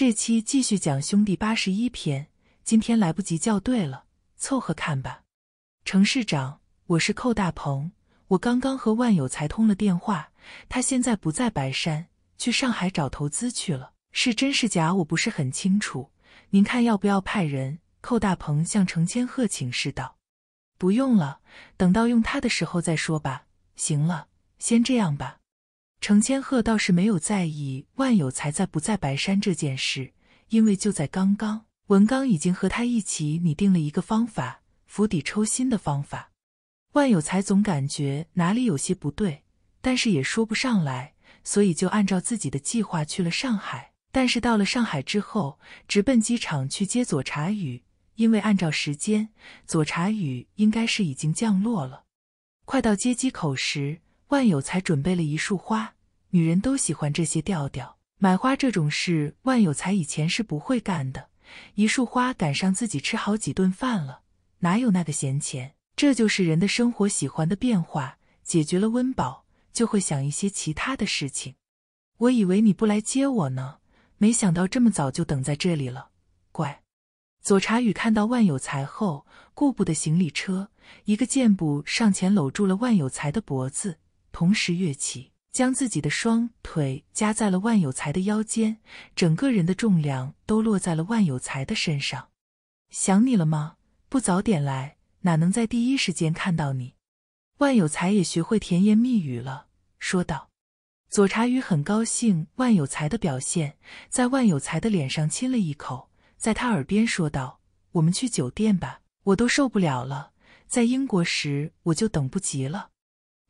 这期继续讲《兄弟》八十一篇，今天来不及校对了，凑合看吧。程市长，我是寇大鹏，我刚刚和万有才通了电话，他现在不在白山，去上海找投资去了，是真是假我不是很清楚。您看要不要派人？寇大鹏向程千鹤请示道：“不用了，等到用他的时候再说吧。行了，先这样吧。”程千鹤倒是没有在意万有才在不在白山这件事，因为就在刚刚，文刚已经和他一起拟定了一个方法——釜底抽薪的方法。万有才总感觉哪里有些不对，但是也说不上来，所以就按照自己的计划去了上海。但是到了上海之后，直奔机场去接左查雨，因为按照时间，左查雨应该是已经降落了。快到接机口时。万有才准备了一束花，女人都喜欢这些调调。买花这种事，万有才以前是不会干的。一束花赶上自己吃好几顿饭了，哪有那个闲钱？这就是人的生活喜欢的变化，解决了温饱，就会想一些其他的事情。我以为你不来接我呢，没想到这么早就等在这里了。乖，左茶雨看到万有才后，顾不得行李车，一个箭步上前，搂住了万有才的脖子。同时跃起，将自己的双腿夹在了万有才的腰间，整个人的重量都落在了万有才的身上。想你了吗？不早点来，哪能在第一时间看到你？万有才也学会甜言蜜语了，说道。左茶余很高兴万有才的表现，在万有才的脸上亲了一口，在他耳边说道：“我们去酒店吧，我都受不了了。在英国时我就等不及了。”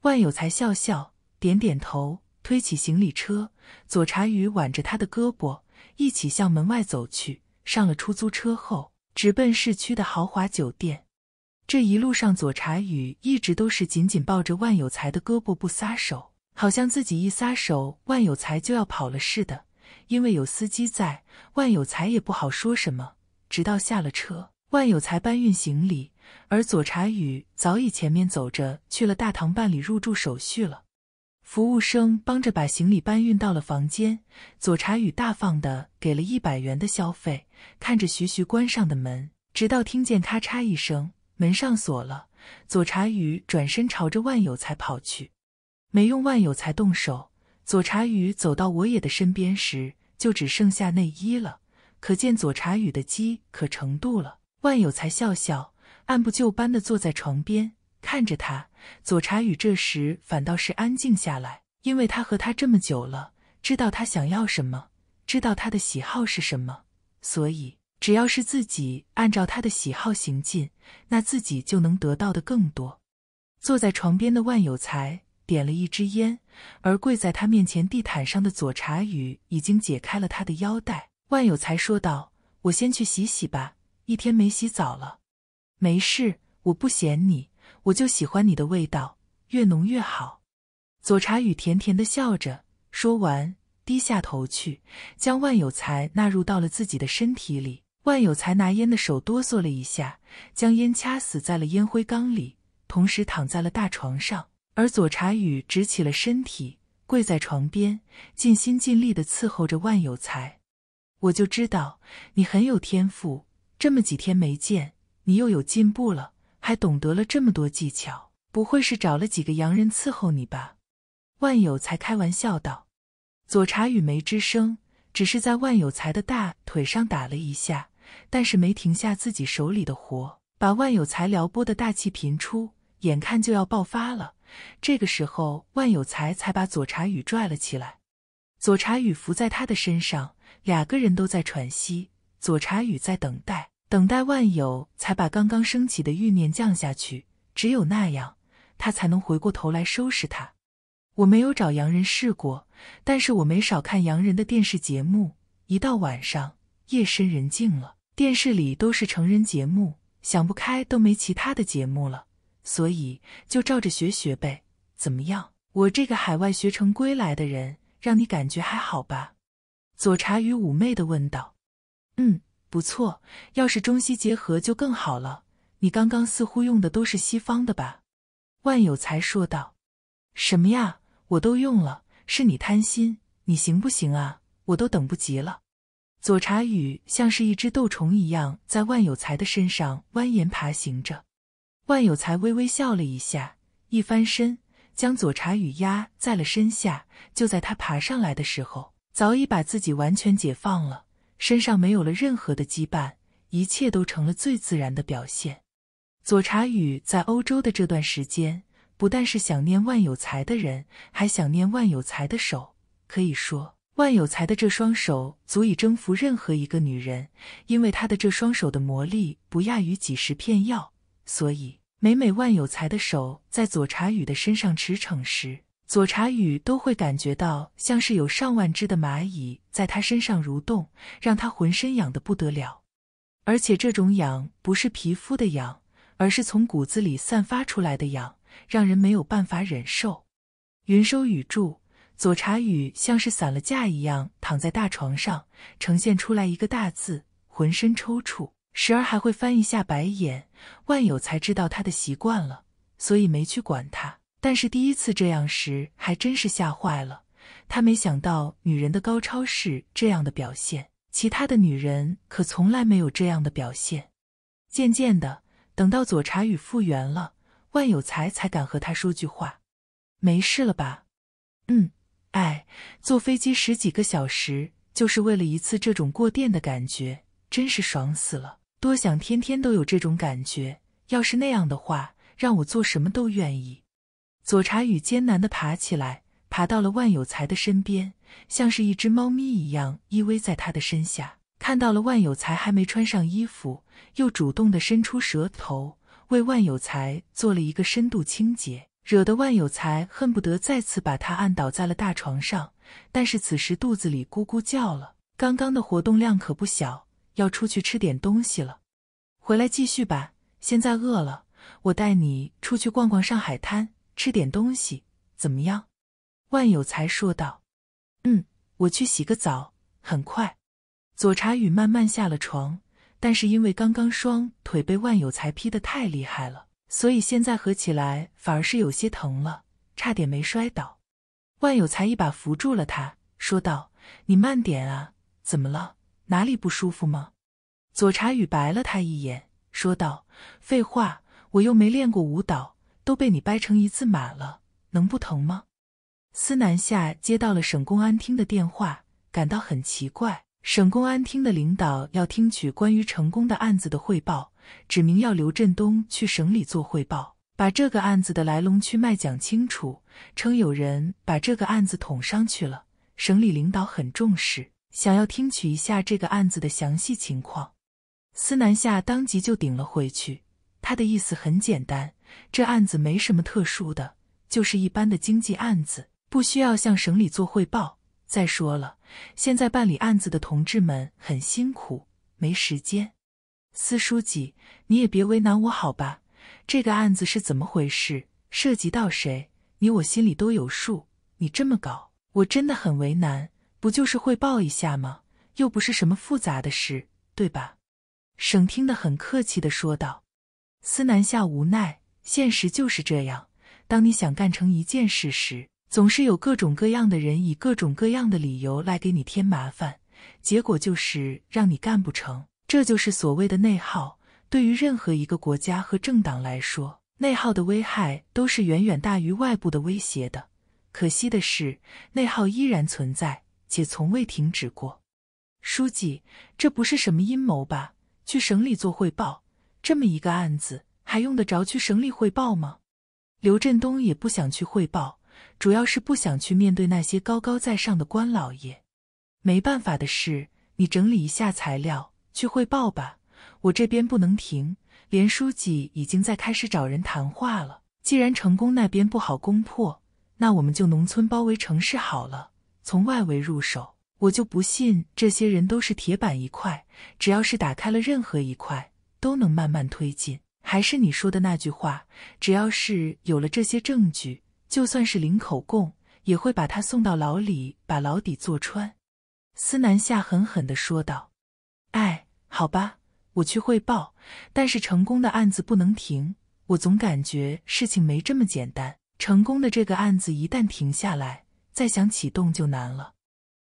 万有才笑笑，点点头，推起行李车。左茶雨挽着他的胳膊，一起向门外走去。上了出租车后，直奔市区的豪华酒店。这一路上，左茶雨一直都是紧紧抱着万有才的胳膊不撒手，好像自己一撒手，万有才就要跑了似的。因为有司机在，万有才也不好说什么。直到下了车。万有才搬运行李，而左茶雨早已前面走着去了大堂办理入住手续了。服务生帮着把行李搬运到了房间。左茶雨大方的给了一百元的消费，看着徐徐关上的门，直到听见咔嚓一声，门上锁了。左茶雨转身朝着万有才跑去，没用万有才动手。左茶雨走到我也的身边时，就只剩下内衣了，可见左茶雨的饥渴程度了。万有才笑笑，按部就班地坐在床边看着他。左茶雨这时反倒是安静下来，因为他和他这么久了，知道他想要什么，知道他的喜好是什么，所以只要是自己按照他的喜好行进，那自己就能得到的更多。坐在床边的万有才点了一支烟，而跪在他面前地毯上的左茶雨已经解开了他的腰带。万有才说道：“我先去洗洗吧。”一天没洗澡了，没事，我不嫌你，我就喜欢你的味道，越浓越好。左茶雨甜甜的笑着，说完，低下头去，将万有才纳入到了自己的身体里。万有才拿烟的手哆嗦了一下，将烟掐死在了烟灰缸里，同时躺在了大床上。而左茶雨直起了身体，跪在床边，尽心尽力的伺候着万有才。我就知道你很有天赋。这么几天没见，你又有进步了，还懂得了这么多技巧，不会是找了几个洋人伺候你吧？万有才开玩笑道。左茶雨没吱声，只是在万有才的大腿上打了一下，但是没停下自己手里的活，把万有才撩拨的大气频出，眼看就要爆发了。这个时候，万有才才把左茶雨拽了起来。左茶雨伏在他的身上，两个人都在喘息。左茶雨在等待。等待万有才把刚刚升起的欲念降下去，只有那样，他才能回过头来收拾他。我没有找洋人试过，但是我没少看洋人的电视节目。一到晚上，夜深人静了，电视里都是成人节目，想不开都没其他的节目了，所以就照着学学呗。怎么样？我这个海外学成归来的人，让你感觉还好吧？左茶余妩媚地问道。嗯。不错，要是中西结合就更好了。你刚刚似乎用的都是西方的吧？”万有才说道。“什么呀，我都用了，是你贪心，你行不行啊？我都等不及了。”左茶雨像是一只豆虫一样在万有才的身上蜿蜒爬行着。万有才微微笑了一下，一翻身将左茶雨压在了身下。就在他爬上来的时候，早已把自己完全解放了。身上没有了任何的羁绊，一切都成了最自然的表现。左茶雨在欧洲的这段时间，不但是想念万有才的人，还想念万有才的手。可以说，万有才的这双手足以征服任何一个女人，因为他的这双手的魔力不亚于几十片药。所以，每每万有才的手在左茶雨的身上驰骋时，左茶雨都会感觉到，像是有上万只的蚂蚁在他身上蠕动，让他浑身痒的不得了。而且这种痒不是皮肤的痒，而是从骨子里散发出来的痒，让人没有办法忍受。云收雨住，左茶雨像是散了架一样躺在大床上，呈现出来一个大字，浑身抽搐，时而还会翻一下白眼。万有才知道他的习惯了，所以没去管他。但是第一次这样时，还真是吓坏了。他没想到女人的高超是这样的表现，其他的女人可从来没有这样的表现。渐渐的，等到左茶雨复原了，万有才才敢和他说句话：“没事了吧？”“嗯。”“哎，坐飞机十几个小时，就是为了一次这种过电的感觉，真是爽死了！多想天天都有这种感觉，要是那样的话，让我做什么都愿意。”左茶雨艰难地爬起来，爬到了万有才的身边，像是一只猫咪一样依偎在他的身下。看到了万有才还没穿上衣服，又主动地伸出舌头为万有才做了一个深度清洁，惹得万有才恨不得再次把他按倒在了大床上。但是此时肚子里咕咕叫了，刚刚的活动量可不小，要出去吃点东西了。回来继续吧，现在饿了，我带你出去逛逛上海滩。吃点东西怎么样？万有才说道。嗯，我去洗个澡，很快。左茶雨慢慢下了床，但是因为刚刚双腿被万有才劈得太厉害了，所以现在合起来反而是有些疼了，差点没摔倒。万有才一把扶住了他，说道：“你慢点啊，怎么了？哪里不舒服吗？”左茶雨白了他一眼，说道：“废话，我又没练过舞蹈。”都被你掰成一字马了，能不疼吗？司南夏接到了省公安厅的电话，感到很奇怪。省公安厅的领导要听取关于成功的案子的汇报，指明要刘振东去省里做汇报，把这个案子的来龙去脉讲清楚，称有人把这个案子捅上去了，省里领导很重视，想要听取一下这个案子的详细情况。司南夏当即就顶了回去，他的意思很简单。这案子没什么特殊的，就是一般的经济案子，不需要向省里做汇报。再说了，现在办理案子的同志们很辛苦，没时间。司书记，你也别为难我好吧？这个案子是怎么回事？涉及到谁？你我心里都有数。你这么搞，我真的很为难。不就是汇报一下吗？又不是什么复杂的事，对吧？省厅的很客气的说道。司南夏无奈。现实就是这样，当你想干成一件事时，总是有各种各样的人以各种各样的理由来给你添麻烦，结果就是让你干不成。这就是所谓的内耗。对于任何一个国家和政党来说，内耗的危害都是远远大于外部的威胁的。可惜的是，内耗依然存在，且从未停止过。书记，这不是什么阴谋吧？去省里做汇报，这么一个案子。还用得着去省里汇报吗？刘振东也不想去汇报，主要是不想去面对那些高高在上的官老爷。没办法的事，你整理一下材料，去汇报吧。我这边不能停，连书记已经在开始找人谈话了。既然成功那边不好攻破，那我们就农村包围城市好了，从外围入手。我就不信这些人都是铁板一块，只要是打开了任何一块，都能慢慢推进。还是你说的那句话，只要是有了这些证据，就算是零口供，也会把他送到牢里，把牢底坐穿。”司南下狠狠的说道。“哎，好吧，我去汇报，但是成功的案子不能停。我总感觉事情没这么简单，成功的这个案子一旦停下来，再想启动就难了。”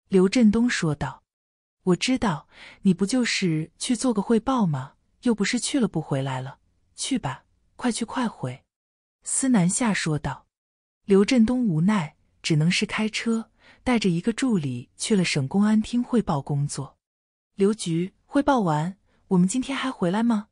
刘振东说道。“我知道，你不就是去做个汇报吗？又不是去了不回来了。”去吧，快去快回。”司南夏说道。刘振东无奈，只能是开车带着一个助理去了省公安厅汇报工作。“刘局，汇报完，我们今天还回来吗？”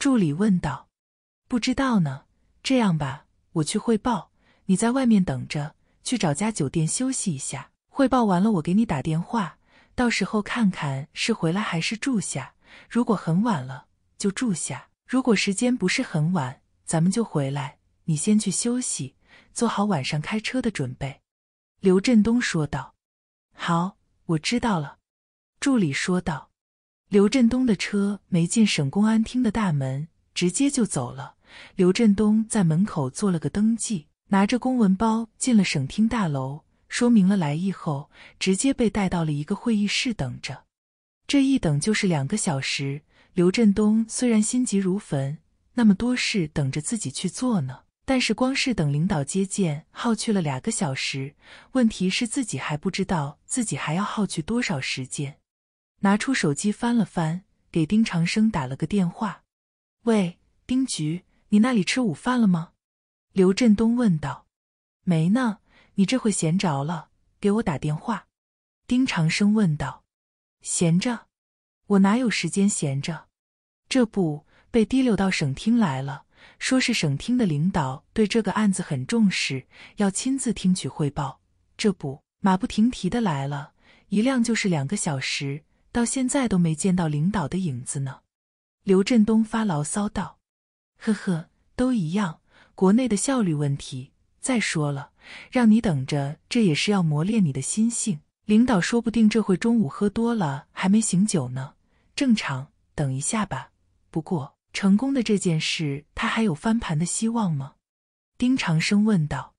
助理问道。“不知道呢。这样吧，我去汇报，你在外面等着，去找家酒店休息一下。汇报完了，我给你打电话。到时候看看是回来还是住下。如果很晚了，就住下。”如果时间不是很晚，咱们就回来。你先去休息，做好晚上开车的准备。”刘振东说道。“好，我知道了。”助理说道。刘振东的车没进省公安厅的大门，直接就走了。刘振东在门口做了个登记，拿着公文包进了省厅大楼，说明了来意后，直接被带到了一个会议室等着。这一等就是两个小时。刘振东虽然心急如焚，那么多事等着自己去做呢，但是光是等领导接见，耗去了两个小时。问题是自己还不知道自己还要耗去多少时间。拿出手机翻了翻，给丁长生打了个电话：“喂，丁局，你那里吃午饭了吗？”刘振东问道。“没呢，你这会闲着了，给我打电话。”丁长生问道。“闲着。”我哪有时间闲着？这不被提溜到省厅来了，说是省厅的领导对这个案子很重视，要亲自听取汇报。这不马不停蹄的来了，一亮就是两个小时，到现在都没见到领导的影子呢。刘振东发牢骚道：“呵呵，都一样，国内的效率问题。再说了，让你等着，这也是要磨练你的心性。”领导说不定这会中午喝多了还没醒酒呢，正常，等一下吧。不过成功的这件事，他还有翻盘的希望吗？丁长生问道。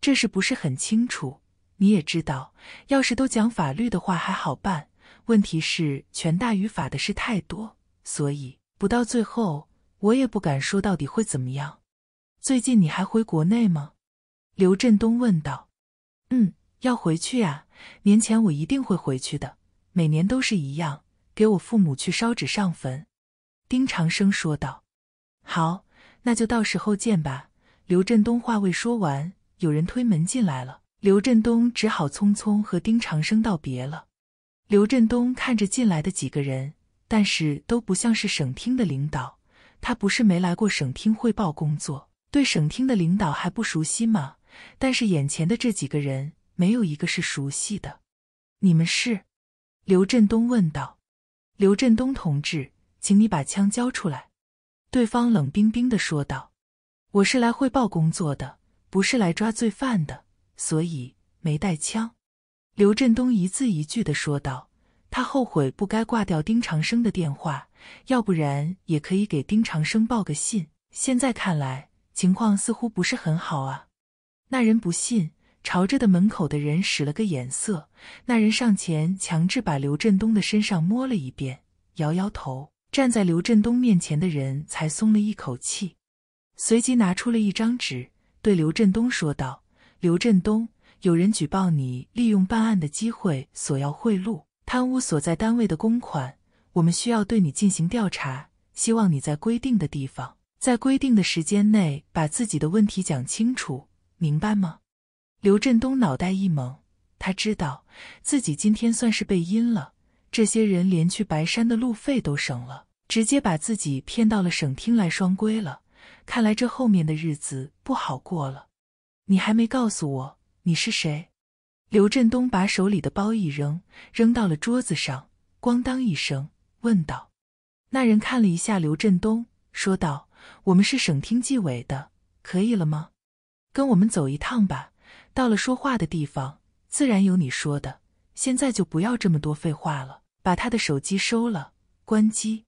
这事不是很清楚，你也知道，要是都讲法律的话还好办，问题是权大于法的事太多，所以不到最后我也不敢说到底会怎么样。最近你还回国内吗？刘振东问道。嗯，要回去呀。年前我一定会回去的，每年都是一样，给我父母去烧纸上坟。”丁长生说道。“好，那就到时候见吧。”刘振东话未说完，有人推门进来了。刘振东只好匆匆和丁长生道别了。刘振东看着进来的几个人，但是都不像是省厅的领导。他不是没来过省厅汇报工作，对省厅的领导还不熟悉吗？但是眼前的这几个人……没有一个是熟悉的，你们是？刘振东问道。刘振东同志，请你把枪交出来。”对方冷冰冰的说道。“我是来汇报工作的，不是来抓罪犯的，所以没带枪。”刘振东一字一句的说道。他后悔不该挂掉丁长生的电话，要不然也可以给丁长生报个信。现在看来，情况似乎不是很好啊。那人不信。朝着的门口的人使了个眼色，那人上前强制把刘振东的身上摸了一遍，摇摇头。站在刘振东面前的人才松了一口气，随即拿出了一张纸，对刘振东说道：“刘振东，有人举报你利用办案的机会索要贿赂、贪污所在单位的公款，我们需要对你进行调查，希望你在规定的地方，在规定的时间内把自己的问题讲清楚，明白吗？”刘振东脑袋一懵，他知道自己今天算是被阴了。这些人连去白山的路费都省了，直接把自己骗到了省厅来双规了。看来这后面的日子不好过了。你还没告诉我你是谁？刘振东把手里的包一扔，扔到了桌子上，咣当一声，问道：“那人看了一下刘振东，说道：‘我们是省厅纪委的，可以了吗？跟我们走一趟吧。’”到了说话的地方，自然有你说的。现在就不要这么多废话了，把他的手机收了，关机。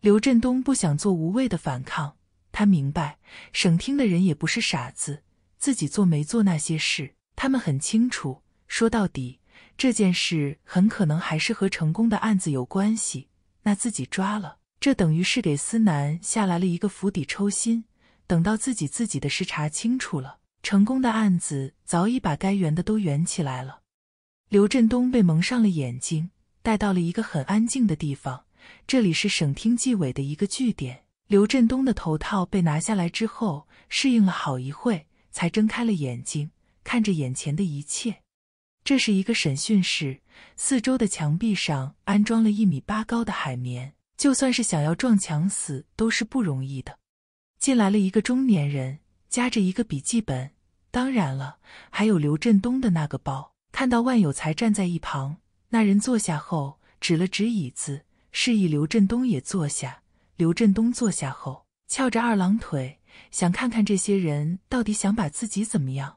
刘振东不想做无谓的反抗，他明白省厅的人也不是傻子，自己做没做那些事，他们很清楚。说到底，这件事很可能还是和成功的案子有关系。那自己抓了，这等于是给司南下来了一个釜底抽薪。等到自己自己的事查清楚了。成功的案子早已把该圆的都圆起来了。刘振东被蒙上了眼睛，带到了一个很安静的地方，这里是省厅纪委的一个据点。刘振东的头套被拿下来之后，适应了好一会，才睁开了眼睛，看着眼前的一切。这是一个审讯室，四周的墙壁上安装了一米八高的海绵，就算是想要撞墙死都是不容易的。进来了一个中年人，夹着一个笔记本。当然了，还有刘振东的那个包。看到万有才站在一旁，那人坐下后，指了指椅子，示意刘振东也坐下。刘振东坐下后，翘着二郎腿，想看看这些人到底想把自己怎么样。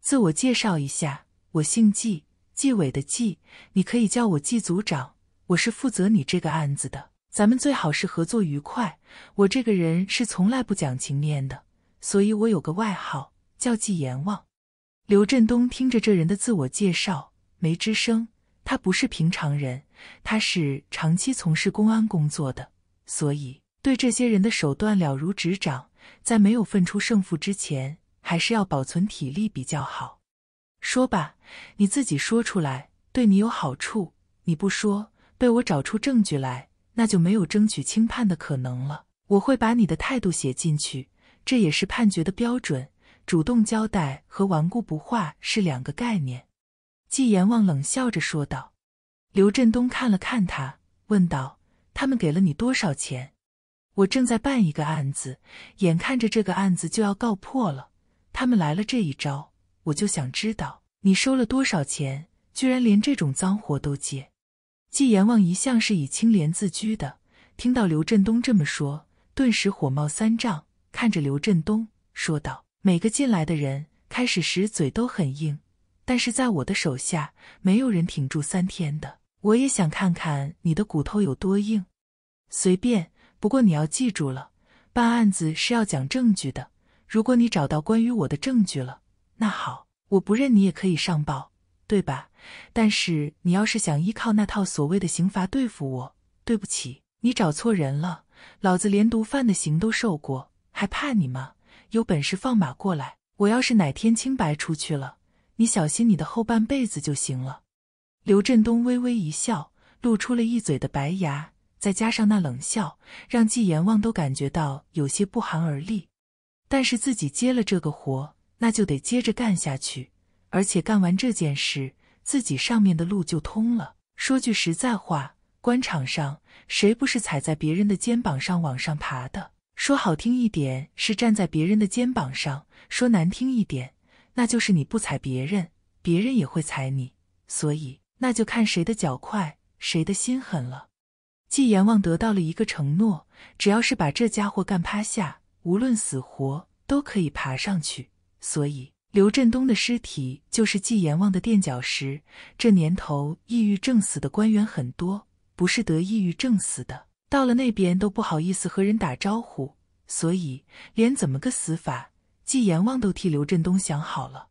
自我介绍一下，我姓纪，纪委的纪。你可以叫我纪组长，我是负责你这个案子的。咱们最好是合作愉快。我这个人是从来不讲情面的，所以我有个外号。叫季阎王，刘振东听着这人的自我介绍没吱声。他不是平常人，他是长期从事公安工作的，所以对这些人的手段了如指掌。在没有分出胜负之前，还是要保存体力比较好。说吧，你自己说出来对你有好处。你不说，被我找出证据来，那就没有争取轻判的可能了。我会把你的态度写进去，这也是判决的标准。主动交代和顽固不化是两个概念，纪阎王冷笑着说道。刘振东看了看他，问道：“他们给了你多少钱？”“我正在办一个案子，眼看着这个案子就要告破了，他们来了这一招，我就想知道你收了多少钱，居然连这种脏活都接。”纪阎王一向是以清廉自居的，听到刘振东这么说，顿时火冒三丈，看着刘振东说道。每个进来的人，开始时嘴都很硬，但是在我的手下，没有人挺住三天的。我也想看看你的骨头有多硬。随便，不过你要记住了，办案子是要讲证据的。如果你找到关于我的证据了，那好，我不认你也可以上报，对吧？但是你要是想依靠那套所谓的刑罚对付我，对不起，你找错人了。老子连毒贩的刑都受过，还怕你吗？有本事放马过来！我要是哪天清白出去了，你小心你的后半辈子就行了。刘振东微微一笑，露出了一嘴的白牙，再加上那冷笑，让纪阎王都感觉到有些不寒而栗。但是自己接了这个活，那就得接着干下去，而且干完这件事，自己上面的路就通了。说句实在话，官场上谁不是踩在别人的肩膀上往上爬的？说好听一点是站在别人的肩膀上，说难听一点，那就是你不踩别人，别人也会踩你。所以那就看谁的脚快，谁的心狠了。纪阎王得到了一个承诺，只要是把这家伙干趴下，无论死活都可以爬上去。所以刘振东的尸体就是纪阎王的垫脚石。这年头，抑郁症死的官员很多，不是得抑郁症死的。到了那边都不好意思和人打招呼，所以连怎么个死法，纪阎王都替刘振东想好了。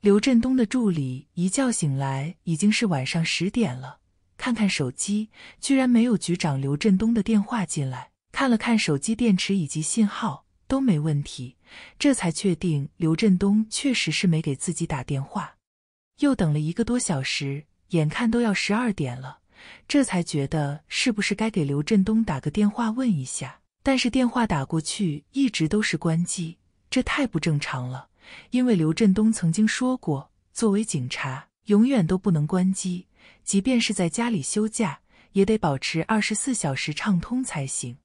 刘振东的助理一觉醒来，已经是晚上十点了，看看手机，居然没有局长刘振东的电话进来。看了看手机电池以及信号都没问题，这才确定刘振东确实是没给自己打电话。又等了一个多小时，眼看都要十二点了。这才觉得是不是该给刘振东打个电话问一下？但是电话打过去一直都是关机，这太不正常了。因为刘振东曾经说过，作为警察，永远都不能关机，即便是在家里休假，也得保持二十四小时畅通才行。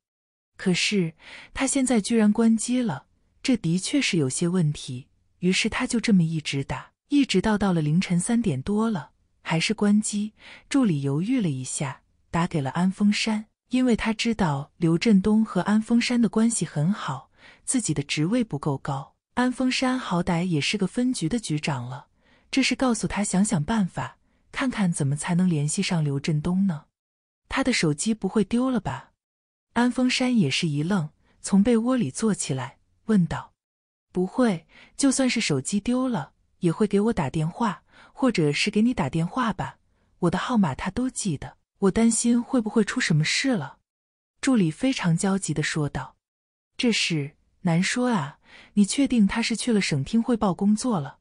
可是他现在居然关机了，这的确是有些问题。于是他就这么一直打，一直到到了凌晨三点多了。还是关机。助理犹豫了一下，打给了安峰山，因为他知道刘振东和安峰山的关系很好，自己的职位不够高，安峰山好歹也是个分局的局长了。这是告诉他想想办法，看看怎么才能联系上刘振东呢？他的手机不会丢了吧？安峰山也是一愣，从被窝里坐起来，问道：“不会，就算是手机丢了，也会给我打电话。”或者是给你打电话吧，我的号码他都记得。我担心会不会出什么事了。”助理非常焦急的说道。“这事难说啊，你确定他是去了省厅汇报工作了？”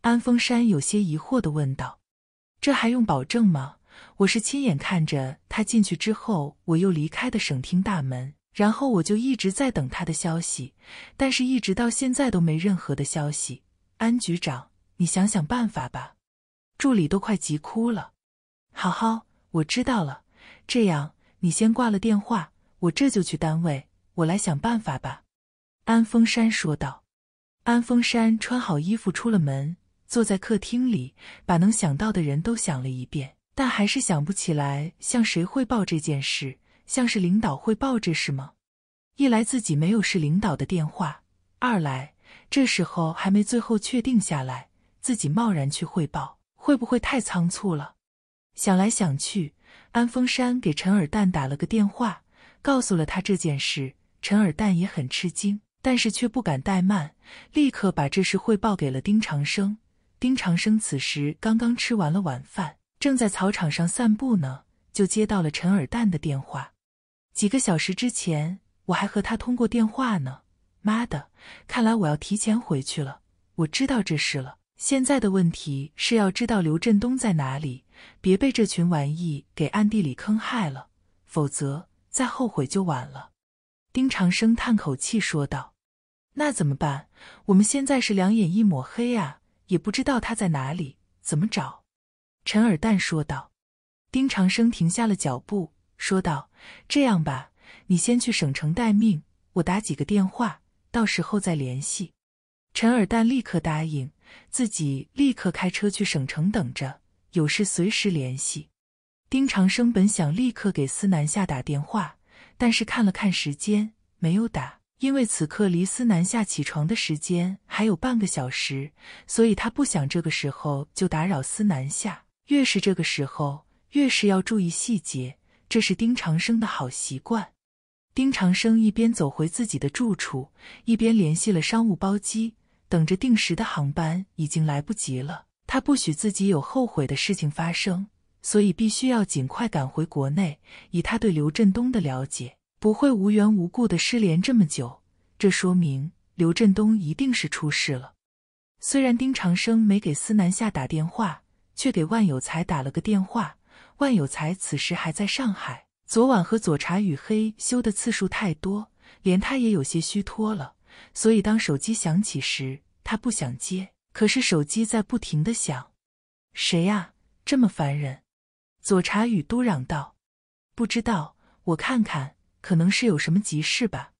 安峰山有些疑惑的问道。“这还用保证吗？我是亲眼看着他进去之后，我又离开的省厅大门，然后我就一直在等他的消息，但是一直到现在都没任何的消息。安局长，你想想办法吧。”助理都快急哭了，好好，我知道了。这样，你先挂了电话，我这就去单位，我来想办法吧。”安峰山说道。安峰山穿好衣服出了门，坐在客厅里，把能想到的人都想了一遍，但还是想不起来向谁汇报这件事。像是领导汇报这事吗？一来自己没有是领导的电话，二来这时候还没最后确定下来，自己贸然去汇报。会不会太仓促了？想来想去，安峰山给陈尔蛋打了个电话，告诉了他这件事。陈尔蛋也很吃惊，但是却不敢怠慢，立刻把这事汇报给了丁长生。丁长生此时刚刚吃完了晚饭，正在草场上散步呢，就接到了陈尔蛋的电话。几个小时之前，我还和他通过电话呢。妈的，看来我要提前回去了。我知道这事了。现在的问题是要知道刘振东在哪里，别被这群玩意给暗地里坑害了，否则再后悔就晚了。丁长生叹口气说道：“那怎么办？我们现在是两眼一抹黑啊，也不知道他在哪里，怎么找？”陈尔旦说道。丁长生停下了脚步说道：“这样吧，你先去省城待命，我打几个电话，到时候再联系。”陈尔旦立刻答应，自己立刻开车去省城等着，有事随时联系。丁长生本想立刻给司南夏打电话，但是看了看时间，没有打，因为此刻离司南夏起床的时间还有半个小时，所以他不想这个时候就打扰司南夏。越是这个时候，越是要注意细节，这是丁长生的好习惯。丁长生一边走回自己的住处，一边联系了商务包机。等着定时的航班已经来不及了，他不许自己有后悔的事情发生，所以必须要尽快赶回国内。以他对刘振东的了解，不会无缘无故的失联这么久，这说明刘振东一定是出事了。虽然丁长生没给司南夏打电话，却给万有才打了个电话。万有才此时还在上海，昨晚和左茶与黑修的次数太多，连他也有些虚脱了。所以，当手机响起时，他不想接。可是手机在不停的响，谁呀？这么烦人！左茶雨嘟嚷道：“不知道，我看看，可能是有什么急事吧。”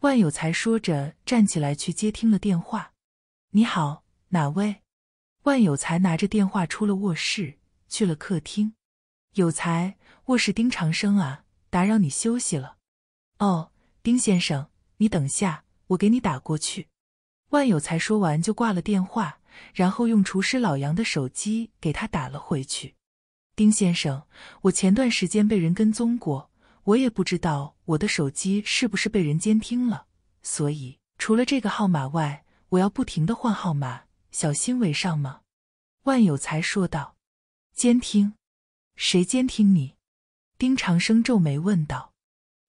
万有才说着，站起来去接听了电话。“你好，哪位？”万有才拿着电话出了卧室，去了客厅。有才，卧室，丁长生啊，打扰你休息了。哦，丁先生，你等下。我给你打过去。万有才说完就挂了电话，然后用厨师老杨的手机给他打了回去。丁先生，我前段时间被人跟踪过，我也不知道我的手机是不是被人监听了，所以除了这个号码外，我要不停的换号码，小心为上嘛。万有才说道。监听？谁监听你？丁长生皱眉问道。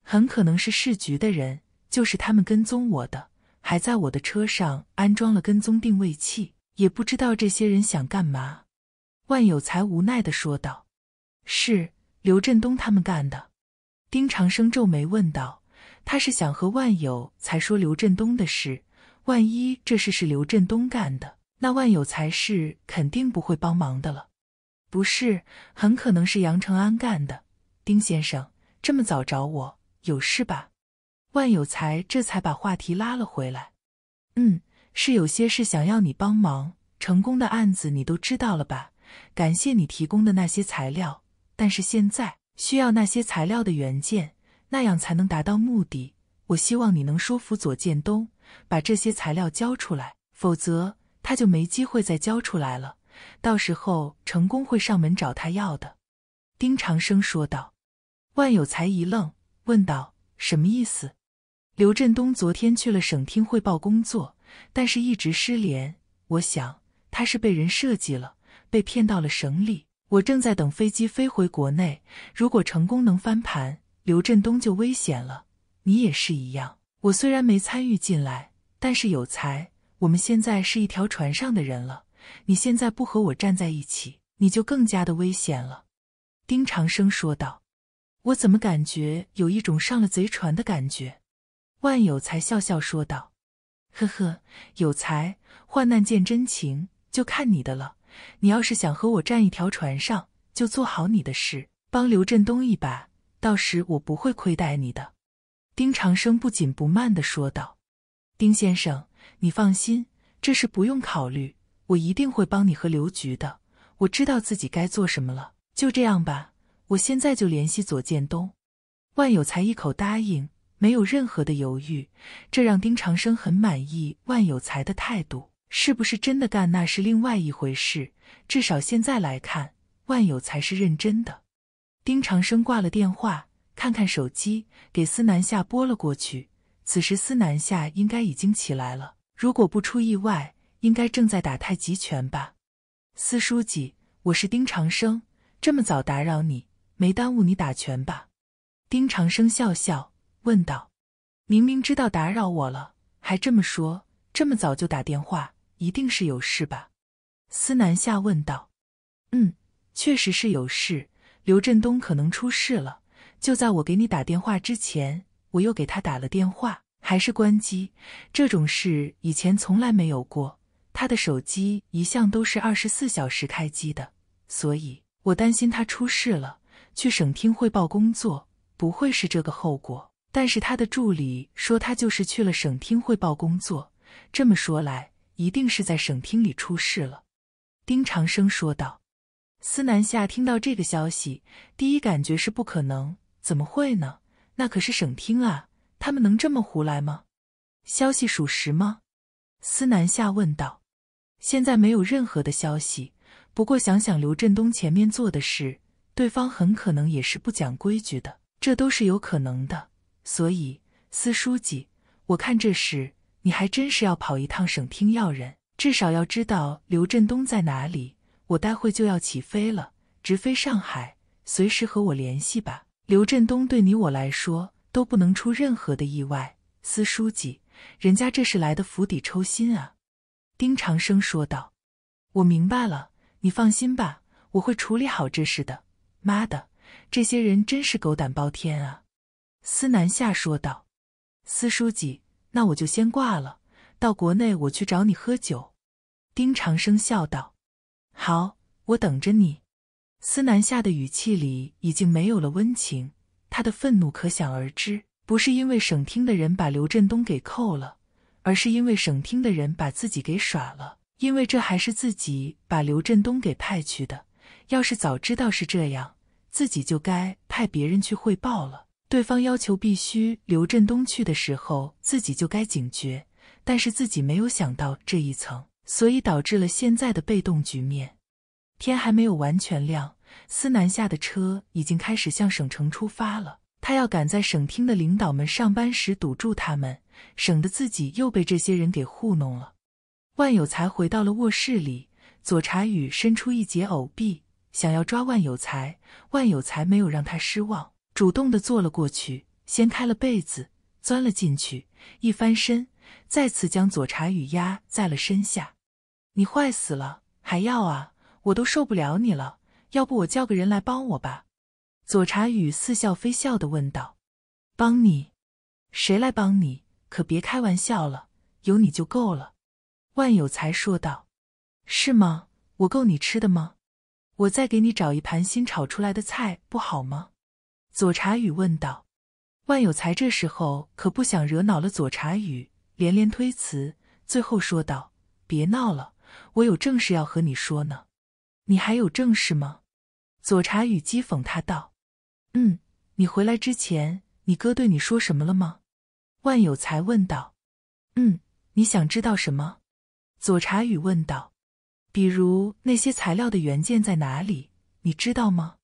很可能是市局的人。就是他们跟踪我的，还在我的车上安装了跟踪定位器，也不知道这些人想干嘛。”万有才无奈的说道。“是刘振东他们干的。”丁长生皱眉问道。“他是想和万有才说刘振东的事，万一这事是刘振东干的，那万有才是肯定不会帮忙的了。”“不是，很可能是杨成安干的。”丁先生这么早找我，有事吧？万有才这才把话题拉了回来，嗯，是有些事想要你帮忙。成功的案子你都知道了吧？感谢你提供的那些材料，但是现在需要那些材料的原件，那样才能达到目的。我希望你能说服左建东把这些材料交出来，否则他就没机会再交出来了。到时候成功会上门找他要的。丁长生说道。万有才一愣，问道：“什么意思？”刘振东昨天去了省厅汇报工作，但是一直失联。我想他是被人设计了，被骗到了省里。我正在等飞机飞回国内。如果成功能翻盘，刘振东就危险了。你也是一样。我虽然没参与进来，但是有才。我们现在是一条船上的人了。你现在不和我站在一起，你就更加的危险了。”丁长生说道。“我怎么感觉有一种上了贼船的感觉？”万有才笑笑说道：“呵呵，有才，患难见真情，就看你的了。你要是想和我站一条船上，就做好你的事，帮刘振东一把，到时我不会亏待你的。”丁长生不紧不慢地说道：“丁先生，你放心，这事不用考虑，我一定会帮你和刘局的。我知道自己该做什么了。就这样吧，我现在就联系左建东。”万有才一口答应。没有任何的犹豫，这让丁长生很满意。万有才的态度，是不是真的干那是另外一回事。至少现在来看，万有才是认真的。丁长生挂了电话，看看手机，给司南夏拨了过去。此时司南夏应该已经起来了，如果不出意外，应该正在打太极拳吧。司书记，我是丁长生，这么早打扰你，没耽误你打拳吧？丁长生笑笑。问道：“明明知道打扰我了，还这么说，这么早就打电话，一定是有事吧？”司南夏问道：“嗯，确实是有事。刘振东可能出事了。就在我给你打电话之前，我又给他打了电话，还是关机。这种事以前从来没有过。他的手机一向都是二十四小时开机的，所以我担心他出事了。去省厅汇报工作，不会是这个后果。”但是他的助理说他就是去了省厅汇报工作，这么说来，一定是在省厅里出事了。丁长生说道。司南夏听到这个消息，第一感觉是不可能，怎么会呢？那可是省厅啊，他们能这么胡来吗？消息属实吗？司南夏问道。现在没有任何的消息，不过想想刘振东前面做的事，对方很可能也是不讲规矩的，这都是有可能的。所以，司书记，我看这事你还真是要跑一趟省厅要人，至少要知道刘振东在哪里。我待会就要起飞了，直飞上海，随时和我联系吧。刘振东对你我来说都不能出任何的意外。司书记，人家这是来的釜底抽薪啊！丁长生说道：“我明白了，你放心吧，我会处理好这事的。妈的，这些人真是狗胆包天啊！”司南夏说道：“司书记，那我就先挂了。到国内我去找你喝酒。”丁长生笑道：“好，我等着你。”司南夏的语气里已经没有了温情，他的愤怒可想而知。不是因为省厅的人把刘振东给扣了，而是因为省厅的人把自己给耍了。因为这还是自己把刘振东给派去的。要是早知道是这样，自己就该派别人去汇报了。对方要求必须刘振东去的时候，自己就该警觉，但是自己没有想到这一层，所以导致了现在的被动局面。天还没有完全亮，司南下的车已经开始向省城出发了。他要赶在省厅的领导们上班时堵住他们，省得自己又被这些人给糊弄了。万有才回到了卧室里，左查宇伸出一截藕臂，想要抓万有才，万有才没有让他失望。主动的坐了过去，掀开了被子，钻了进去，一翻身，再次将左茶雨压在了身下。你坏死了，还要啊？我都受不了你了。要不我叫个人来帮我吧？左茶雨似笑非笑的问道。帮你？谁来帮你？可别开玩笑了，有你就够了。万有才说道。是吗？我够你吃的吗？我再给你找一盘新炒出来的菜不好吗？左茶雨问道：“万有才，这时候可不想惹恼了左茶雨，连连推辞，最后说道：‘别闹了，我有正事要和你说呢。’你还有正事吗？”左茶雨讥讽他道：“嗯，你回来之前，你哥对你说什么了吗？”万有才问道：“嗯，你想知道什么？”左茶雨问道：“比如那些材料的原件在哪里？你知道吗？”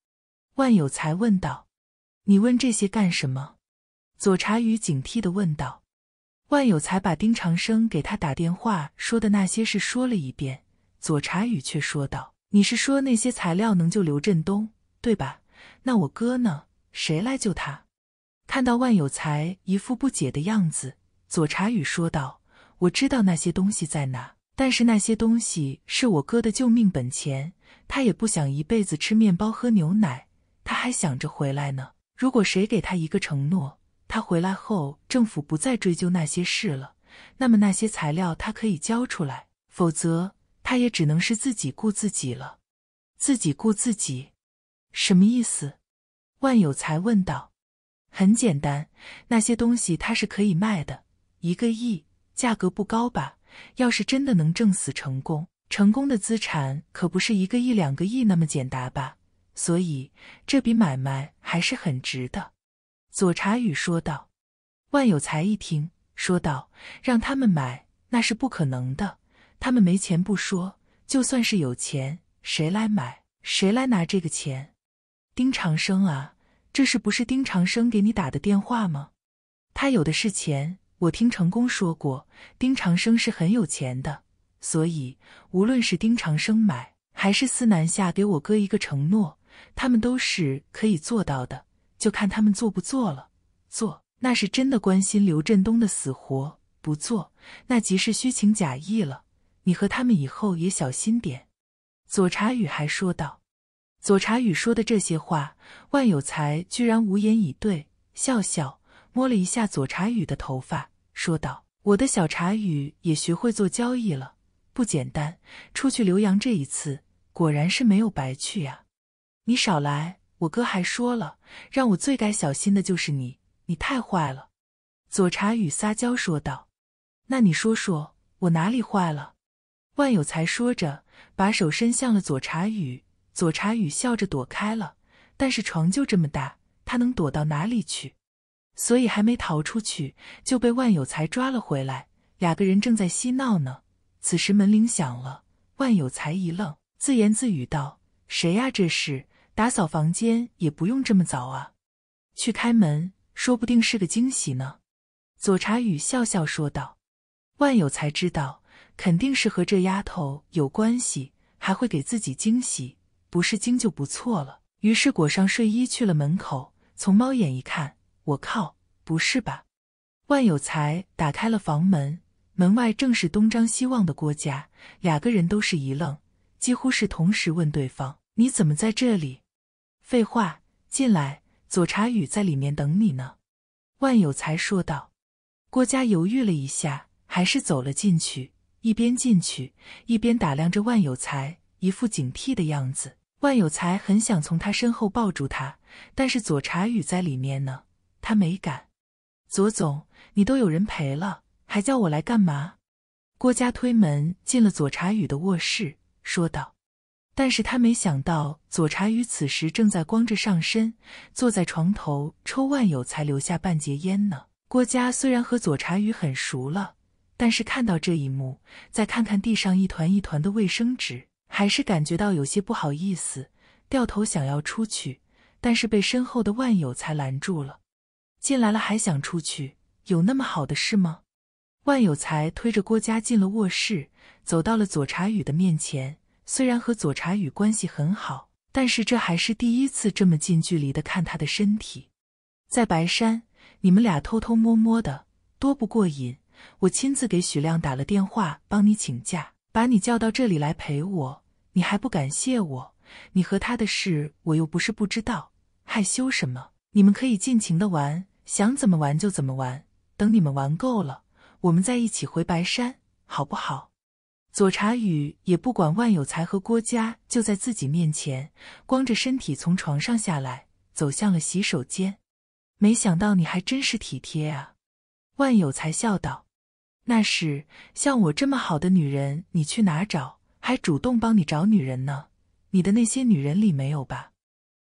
万有才问道。你问这些干什么？”左查宇警惕的问道。万有才把丁长生给他打电话说的那些事说了一遍，左查宇却说道：“你是说那些材料能救刘振东，对吧？那我哥呢？谁来救他？”看到万有才一副不解的样子，左查宇说道：“我知道那些东西在哪，但是那些东西是我哥的救命本钱，他也不想一辈子吃面包喝牛奶，他还想着回来呢。”如果谁给他一个承诺，他回来后政府不再追究那些事了，那么那些材料他可以交出来；否则，他也只能是自己顾自己了。自己顾自己，什么意思？万有才问道。很简单，那些东西他是可以卖的，一个亿，价格不高吧？要是真的能挣死成功，成功的资产可不是一个亿、两个亿那么简单吧？所以这笔买卖还是很值的，左茶雨说道。万有才一听说道，让他们买那是不可能的，他们没钱不说，就算是有钱，谁来买，谁来拿这个钱？丁长生啊，这是不是丁长生给你打的电话吗？他有的是钱，我听成功说过，丁长生是很有钱的，所以无论是丁长生买，还是司南夏给我哥一个承诺。他们都是可以做到的，就看他们做不做了。做，那是真的关心刘振东的死活；不做，那即是虚情假意了。你和他们以后也小心点。”左茶雨还说道。左茶雨说的这些话，万有才居然无言以对，笑笑摸了一下左茶雨的头发，说道：“我的小茶雨也学会做交易了，不简单。出去浏阳这一次，果然是没有白去呀。”你少来！我哥还说了，让我最该小心的就是你，你太坏了。”左茶雨撒娇说道。“那你说说我哪里坏了？”万有才说着，把手伸向了左茶雨。左茶雨笑着躲开了，但是床就这么大，他能躲到哪里去？所以还没逃出去，就被万有才抓了回来。两个人正在嬉闹呢，此时门铃响了。万有才一愣，自言自语道：“谁呀？这是？”打扫房间也不用这么早啊，去开门，说不定是个惊喜呢。左茶雨笑笑说道。万有才知道，肯定是和这丫头有关系，还会给自己惊喜，不是惊就不错了。于是裹上睡衣去了门口，从猫眼一看，我靠，不是吧？万有才打开了房门，门外正是东张西望的郭家，两个人都是一愣，几乎是同时问对方：“你怎么在这里？”废话，进来，左茶宇在里面等你呢。”万有才说道。郭嘉犹豫了一下，还是走了进去，一边进去一边打量着万有才，一副警惕的样子。万有才很想从他身后抱住他，但是左茶宇在里面呢，他没敢。左总，你都有人陪了，还叫我来干嘛？”郭嘉推门进了左茶宇的卧室，说道。但是他没想到，左茶雨此时正在光着上身坐在床头抽万有才留下半截烟呢。郭嘉虽然和左茶雨很熟了，但是看到这一幕，再看看地上一团一团的卫生纸，还是感觉到有些不好意思，掉头想要出去，但是被身后的万有才拦住了。进来了还想出去，有那么好的事吗？万有才推着郭嘉进了卧室，走到了左茶雨的面前。虽然和左茶雨关系很好，但是这还是第一次这么近距离的看他的身体。在白山，你们俩偷偷摸摸的多不过瘾。我亲自给许亮打了电话，帮你请假，把你叫到这里来陪我，你还不感谢我？你和他的事我又不是不知道，害羞什么？你们可以尽情的玩，想怎么玩就怎么玩。等你们玩够了，我们再一起回白山，好不好？左茶雨也不管万有才和郭嘉就在自己面前，光着身体从床上下来，走向了洗手间。没想到你还真是体贴啊，万有才笑道：“那是，像我这么好的女人，你去哪找？还主动帮你找女人呢？你的那些女人里没有吧？”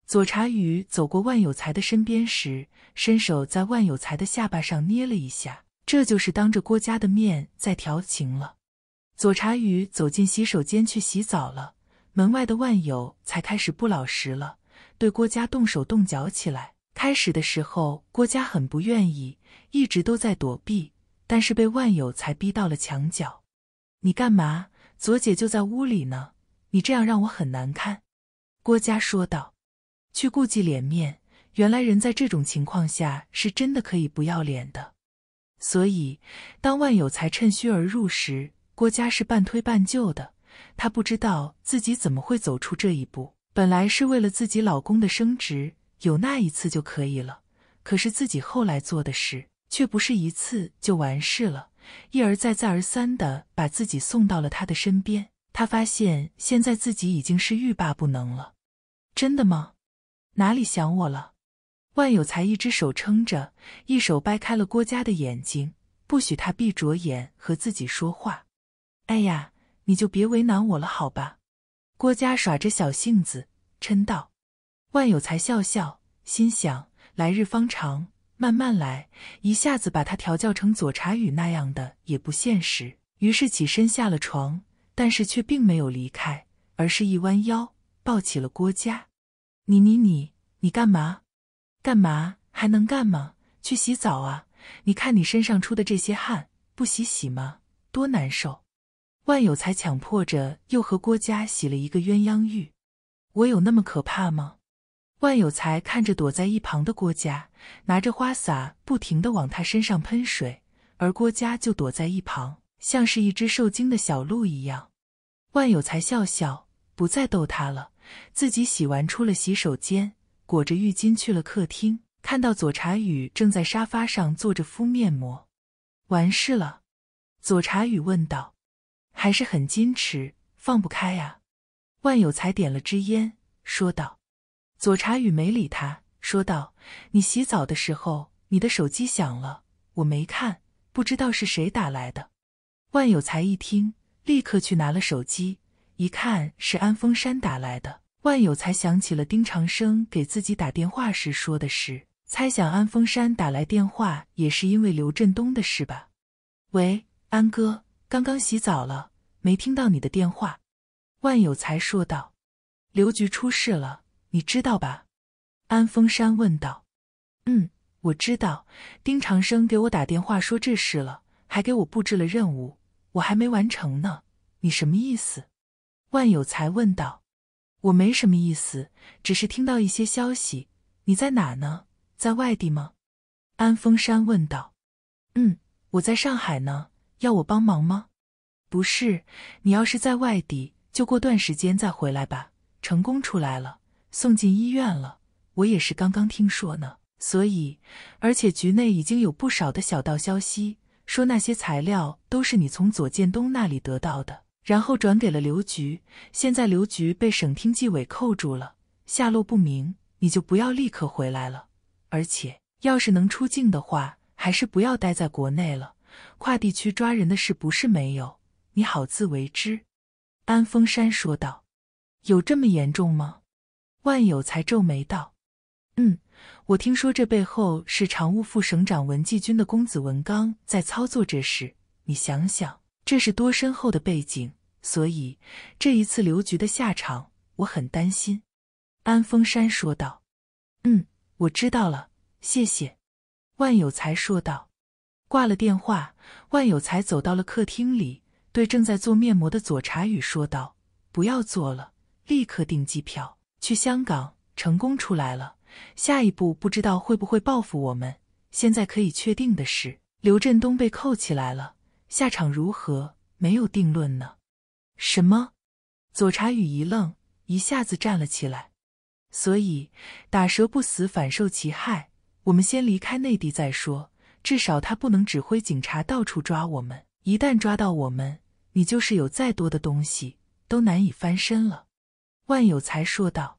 左茶雨走过万有才的身边时，伸手在万有才的下巴上捏了一下，这就是当着郭嘉的面在调情了。左茶羽走进洗手间去洗澡了，门外的万有才开始不老实了，对郭家动手动脚起来。开始的时候，郭家很不愿意，一直都在躲避，但是被万有才逼到了墙角。“你干嘛？”左姐就在屋里呢，你这样让我很难看。”郭嘉说道，“去顾忌脸面，原来人在这种情况下是真的可以不要脸的。所以，当万有才趁虚而入时，郭嘉是半推半就的，他不知道自己怎么会走出这一步。本来是为了自己老公的升职，有那一次就可以了。可是自己后来做的事，却不是一次就完事了，一而再再而三的把自己送到了他的身边。他发现现在自己已经是欲罢不能了。真的吗？哪里想我了？万有才一只手撑着，一手掰开了郭嘉的眼睛，不许他闭着眼和自己说话。哎呀，你就别为难我了，好吧？郭嘉耍着小性子嗔道。万有才笑笑，心想：来日方长，慢慢来，一下子把他调教成左茶雨那样的也不现实。于是起身下了床，但是却并没有离开，而是一弯腰抱起了郭嘉。你你你你干嘛？干嘛还能干吗？去洗澡啊！你看你身上出的这些汗，不洗洗吗？多难受！万有才强迫着又和郭嘉洗了一个鸳鸯浴，我有那么可怕吗？万有才看着躲在一旁的郭嘉，拿着花洒不停地往他身上喷水，而郭嘉就躲在一旁，像是一只受惊的小鹿一样。万有才笑笑，不再逗他了，自己洗完出了洗手间，裹着浴巾去了客厅，看到左茶雨正在沙发上坐着敷面膜。完事了，左茶雨问道。还是很矜持，放不开呀。万有才点了支烟，说道：“左茶雨没理他，说道：‘你洗澡的时候，你的手机响了，我没看，不知道是谁打来的。’”万有才一听，立刻去拿了手机，一看是安峰山打来的。万有才想起了丁长生给自己打电话时说的事，猜想安峰山打来电话也是因为刘振东的事吧。喂，安哥。刚刚洗澡了，没听到你的电话。”万有才说道。“刘局出事了，你知道吧？”安峰山问道。“嗯，我知道。丁长生给我打电话说这事了，还给我布置了任务，我还没完成呢。”“你什么意思？”万有才问道。“我没什么意思，只是听到一些消息。”“你在哪呢？在外地吗？”安峰山问道。“嗯，我在上海呢。”要我帮忙吗？不是，你要是在外地，就过段时间再回来吧。成功出来了，送进医院了，我也是刚刚听说呢。所以，而且局内已经有不少的小道消息，说那些材料都是你从左建东那里得到的，然后转给了刘局。现在刘局被省厅纪委扣住了，下落不明。你就不要立刻回来了，而且要是能出境的话，还是不要待在国内了。跨地区抓人的事不是没有，你好自为之。”安峰山说道。“有这么严重吗？”万有才皱眉道。“嗯，我听说这背后是常务副省长文继军的公子文刚在操作这事。你想想，这是多深厚的背景，所以这一次刘局的下场，我很担心。”安峰山说道。“嗯，我知道了，谢谢。”万有才说道。挂了电话，万有才走到了客厅里，对正在做面膜的左茶雨说道：“不要做了，立刻订机票去香港。成功出来了，下一步不知道会不会报复我们。现在可以确定的是，刘振东被扣起来了，下场如何没有定论呢？”“什么？”左茶雨一愣，一下子站了起来。“所以打蛇不死反受其害，我们先离开内地再说。”至少他不能指挥警察到处抓我们。一旦抓到我们，你就是有再多的东西都难以翻身了。”万有才说道。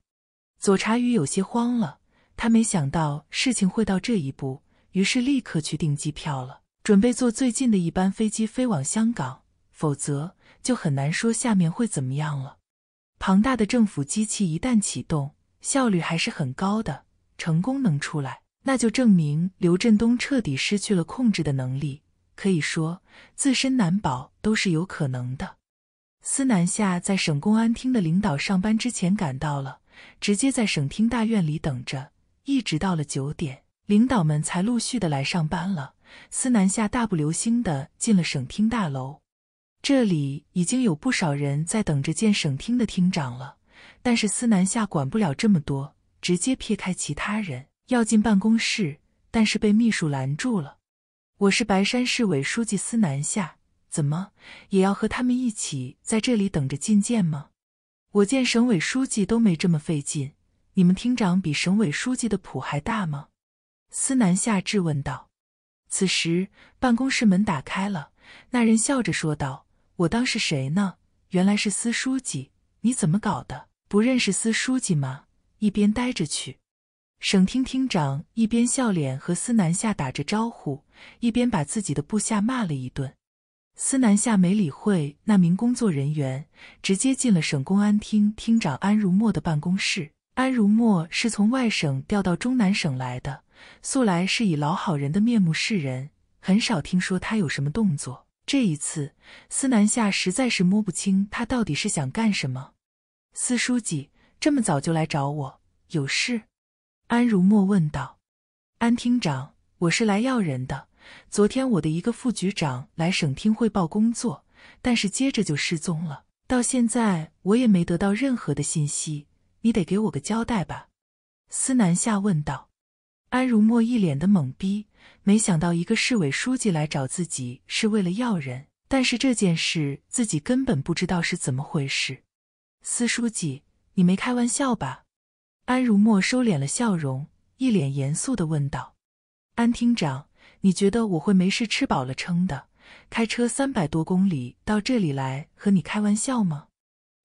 左查宇有些慌了，他没想到事情会到这一步，于是立刻去订机票了，准备坐最近的一班飞机飞往香港，否则就很难说下面会怎么样了。庞大的政府机器一旦启动，效率还是很高的，成功能出来。那就证明刘振东彻底失去了控制的能力，可以说自身难保都是有可能的。司南夏在省公安厅的领导上班之前赶到了，直接在省厅大院里等着，一直到了九点，领导们才陆续的来上班了。司南夏大步流星的进了省厅大楼，这里已经有不少人在等着见省厅的厅长了，但是司南夏管不了这么多，直接撇开其他人。要进办公室，但是被秘书拦住了。我是白山市委书记司南夏，怎么也要和他们一起在这里等着觐见吗？我见省委书记都没这么费劲，你们厅长比省委书记的谱还大吗？司南夏质问道。此时办公室门打开了，那人笑着说道：“我当是谁呢？原来是司书记，你怎么搞的？不认识司书记吗？一边呆着去。”省厅厅长一边笑脸和司南夏打着招呼，一边把自己的部下骂了一顿。司南夏没理会那名工作人员，直接进了省公安厅厅长安如墨的办公室。安如墨是从外省调到中南省来的，素来是以老好人的面目示人，很少听说他有什么动作。这一次，司南夏实在是摸不清他到底是想干什么。司书记这么早就来找我，有事？安如墨问道：“安厅长，我是来要人的。昨天我的一个副局长来省厅汇报工作，但是接着就失踪了，到现在我也没得到任何的信息。你得给我个交代吧？”司南夏问道。安如墨一脸的懵逼，没想到一个市委书记来找自己是为了要人，但是这件事自己根本不知道是怎么回事。司书记，你没开玩笑吧？安如墨收敛了笑容，一脸严肃的问道：“安厅长，你觉得我会没事吃饱了撑的，开车三百多公里到这里来和你开玩笑吗？”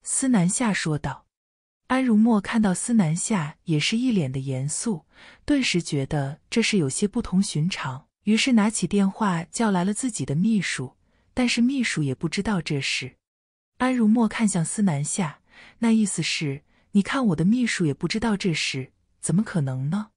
司南夏说道。安如墨看到司南夏也是一脸的严肃，顿时觉得这事有些不同寻常，于是拿起电话叫来了自己的秘书。但是秘书也不知道这事。安如墨看向司南夏，那意思是。你看我的秘书也不知道这事，怎么可能呢？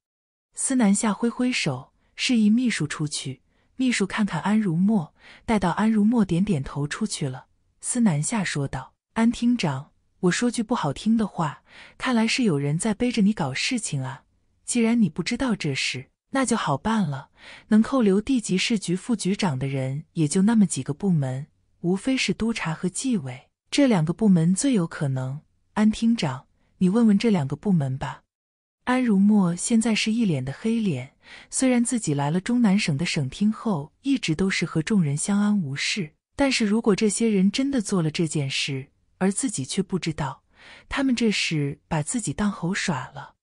司南夏挥挥手，示意秘书出去。秘书看看安如墨，待到安如墨点点头，出去了。司南夏说道：“安厅长，我说句不好听的话，看来是有人在背着你搞事情啊。既然你不知道这事，那就好办了。能扣留地级市局副局长的人，也就那么几个部门，无非是督察和纪委这两个部门最有可能。安厅长。”你问问这两个部门吧。安如墨现在是一脸的黑脸，虽然自己来了中南省的省厅后，一直都是和众人相安无事，但是如果这些人真的做了这件事，而自己却不知道，他们这是把自己当猴耍了。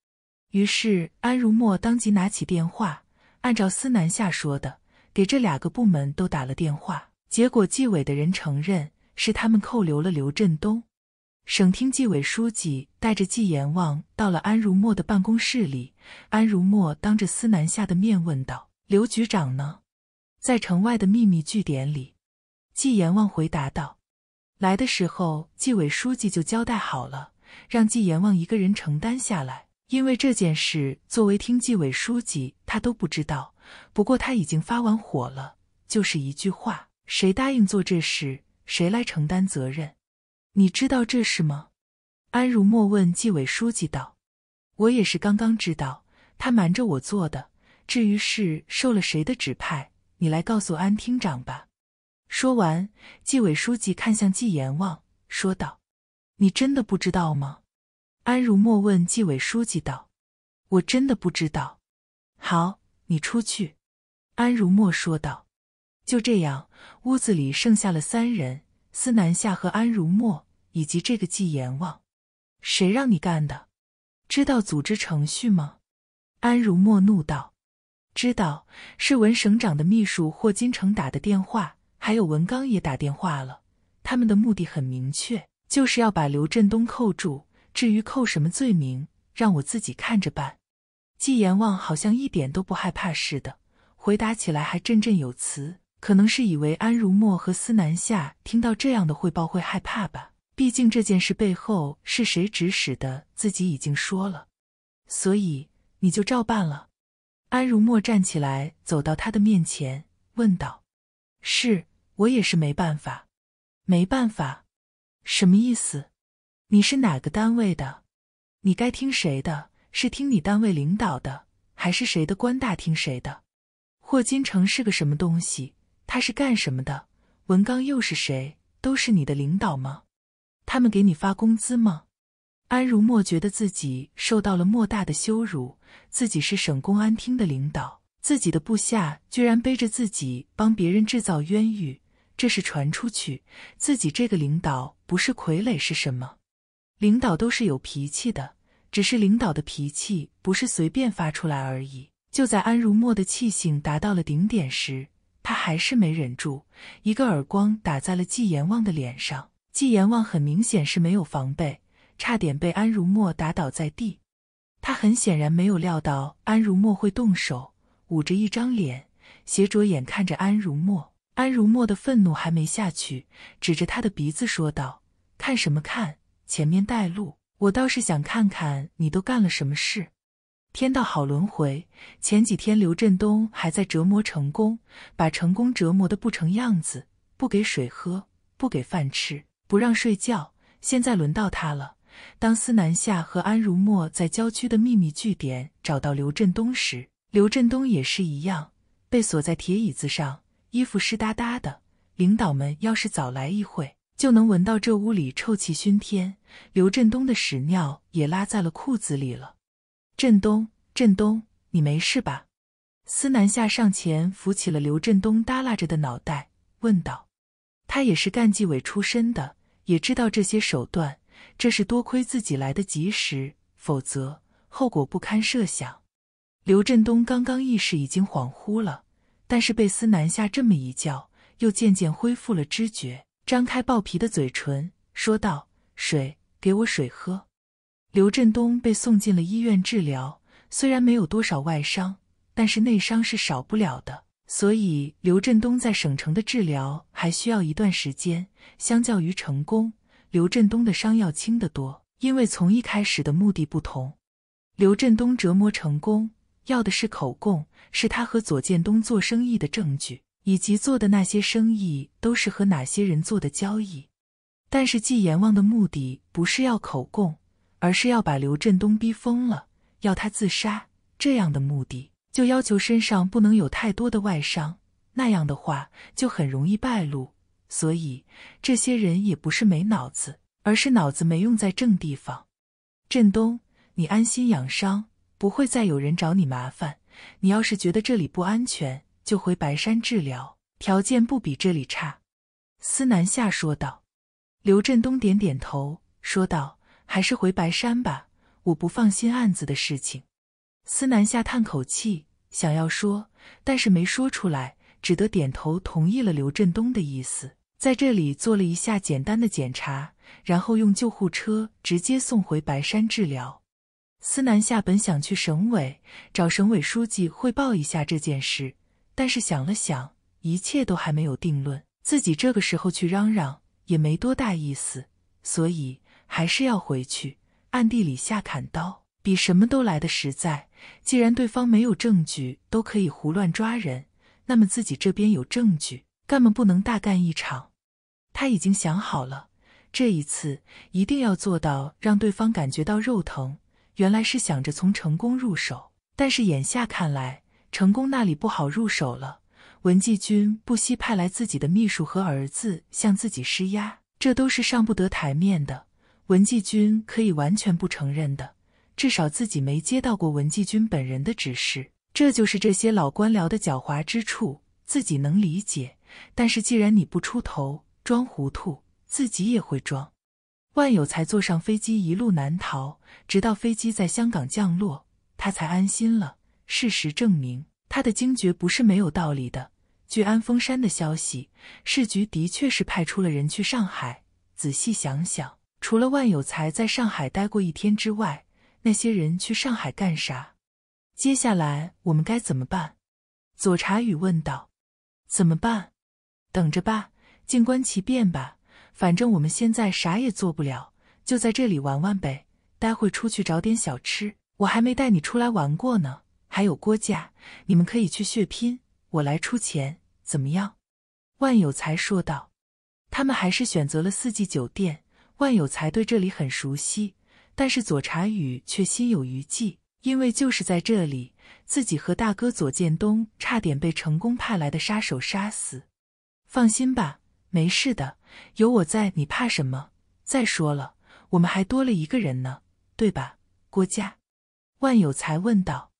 于是，安如墨当即拿起电话，按照司南夏说的，给这两个部门都打了电话。结果，纪委的人承认是他们扣留了刘振东。省厅纪委书记带着纪阎王到了安如墨的办公室里，安如墨当着司南下的面问道：“刘局长呢？在城外的秘密据点里。”纪阎王回答道：“来的时候，纪委书记就交代好了，让纪阎王一个人承担下来。因为这件事，作为厅纪委书记，他都不知道。不过他已经发完火了，就是一句话：谁答应做这事，谁来承担责任。”你知道这事吗？安如墨问纪委书记道：“我也是刚刚知道，他瞒着我做的。至于是受了谁的指派，你来告诉安厅长吧。”说完，纪委书记看向纪阎王，说道：“你真的不知道吗？”安如墨问纪委书记道：“我真的不知道。”好，你出去。”安如墨说道。就这样，屋子里剩下了三人：司南夏和安如墨。以及这个纪阎王，谁让你干的？知道组织程序吗？安如墨怒道：“知道，是文省长的秘书霍金城打的电话，还有文刚也打电话了。他们的目的很明确，就是要把刘振东扣住。至于扣什么罪名，让我自己看着办。”季阎王好像一点都不害怕似的，回答起来还振振有词，可能是以为安如墨和司南夏听到这样的汇报会害怕吧。毕竟这件事背后是谁指使的，自己已经说了，所以你就照办了。安如墨站起来，走到他的面前，问道：“是我也是没办法，没办法，什么意思？你是哪个单位的？你该听谁的？是听你单位领导的，还是谁的官大听谁的？霍金城是个什么东西？他是干什么的？文刚又是谁？都是你的领导吗？”他们给你发工资吗？安如墨觉得自己受到了莫大的羞辱。自己是省公安厅的领导，自己的部下居然背着自己帮别人制造冤狱，这事传出去，自己这个领导不是傀儡是什么？领导都是有脾气的，只是领导的脾气不是随便发出来而已。就在安如墨的气性达到了顶点时，他还是没忍住，一个耳光打在了纪延旺的脸上。纪阎王很明显是没有防备，差点被安如墨打倒在地。他很显然没有料到安如墨会动手，捂着一张脸，斜着眼看着安如墨。安如墨的愤怒还没下去，指着他的鼻子说道：“看什么看？前面带路，我倒是想看看你都干了什么事。”天道好轮回，前几天刘振东还在折磨成功，把成功折磨的不成样子，不给水喝，不给饭吃。不让睡觉，现在轮到他了。当司南夏和安如墨在郊区的秘密据点找到刘振东时，刘振东也是一样，被锁在铁椅子上，衣服湿哒哒的。领导们要是早来一会，就能闻到这屋里臭气熏天。刘振东的屎尿也拉在了裤子里了。振东，振东，你没事吧？司南夏上前扶起了刘振东耷拉着的脑袋，问道。他也是干纪委出身的，也知道这些手段。这是多亏自己来得及时，否则后果不堪设想。刘振东刚刚意识已经恍惚了，但是被司南下这么一叫，又渐渐恢复了知觉，张开暴皮的嘴唇，说道：“水，给我水喝。”刘振东被送进了医院治疗，虽然没有多少外伤，但是内伤是少不了的。所以，刘振东在省城的治疗还需要一段时间。相较于成功，刘振东的伤要轻得多，因为从一开始的目的不同。刘振东折磨成功，要的是口供，是他和左建东做生意的证据，以及做的那些生意都是和哪些人做的交易。但是，季阎王的目的不是要口供，而是要把刘振东逼疯了，要他自杀，这样的目的。就要求身上不能有太多的外伤，那样的话就很容易败露。所以这些人也不是没脑子，而是脑子没用在正地方。振东，你安心养伤，不会再有人找你麻烦。你要是觉得这里不安全，就回白山治疗，条件不比这里差。”司南夏说道。刘振东点点头，说道：“还是回白山吧，我不放心案子的事情。”司南夏叹口气，想要说，但是没说出来，只得点头同意了刘振东的意思，在这里做了一下简单的检查，然后用救护车直接送回白山治疗。司南夏本想去省委找省委书记汇报一下这件事，但是想了想，一切都还没有定论，自己这个时候去嚷嚷也没多大意思，所以还是要回去，暗地里下砍刀，比什么都来的实在。既然对方没有证据都可以胡乱抓人，那么自己这边有证据，干嘛不能大干一场？他已经想好了，这一次一定要做到让对方感觉到肉疼。原来是想着从成功入手，但是眼下看来，成功那里不好入手了。文继军不惜派来自己的秘书和儿子向自己施压，这都是上不得台面的。文继军可以完全不承认的。至少自己没接到过文继军本人的指示，这就是这些老官僚的狡猾之处。自己能理解，但是既然你不出头装糊涂，自己也会装。万有才坐上飞机，一路难逃，直到飞机在香港降落，他才安心了。事实证明，他的惊觉不是没有道理的。据安峰山的消息，市局的确是派出了人去上海。仔细想想，除了万有才在上海待过一天之外，那些人去上海干啥？接下来我们该怎么办？左茶雨问道。“怎么办？等着吧，静观其变吧。反正我们现在啥也做不了，就在这里玩玩呗。待会出去找点小吃，我还没带你出来玩过呢。还有郭家，你们可以去血拼，我来出钱，怎么样？”万有才说道。他们还是选择了四季酒店。万有才对这里很熟悉。但是左茶宇却心有余悸，因为就是在这里，自己和大哥左建东差点被成功派来的杀手杀死。放心吧，没事的，有我在，你怕什么？再说了，我们还多了一个人呢，对吧？郭嘉，万有才问道。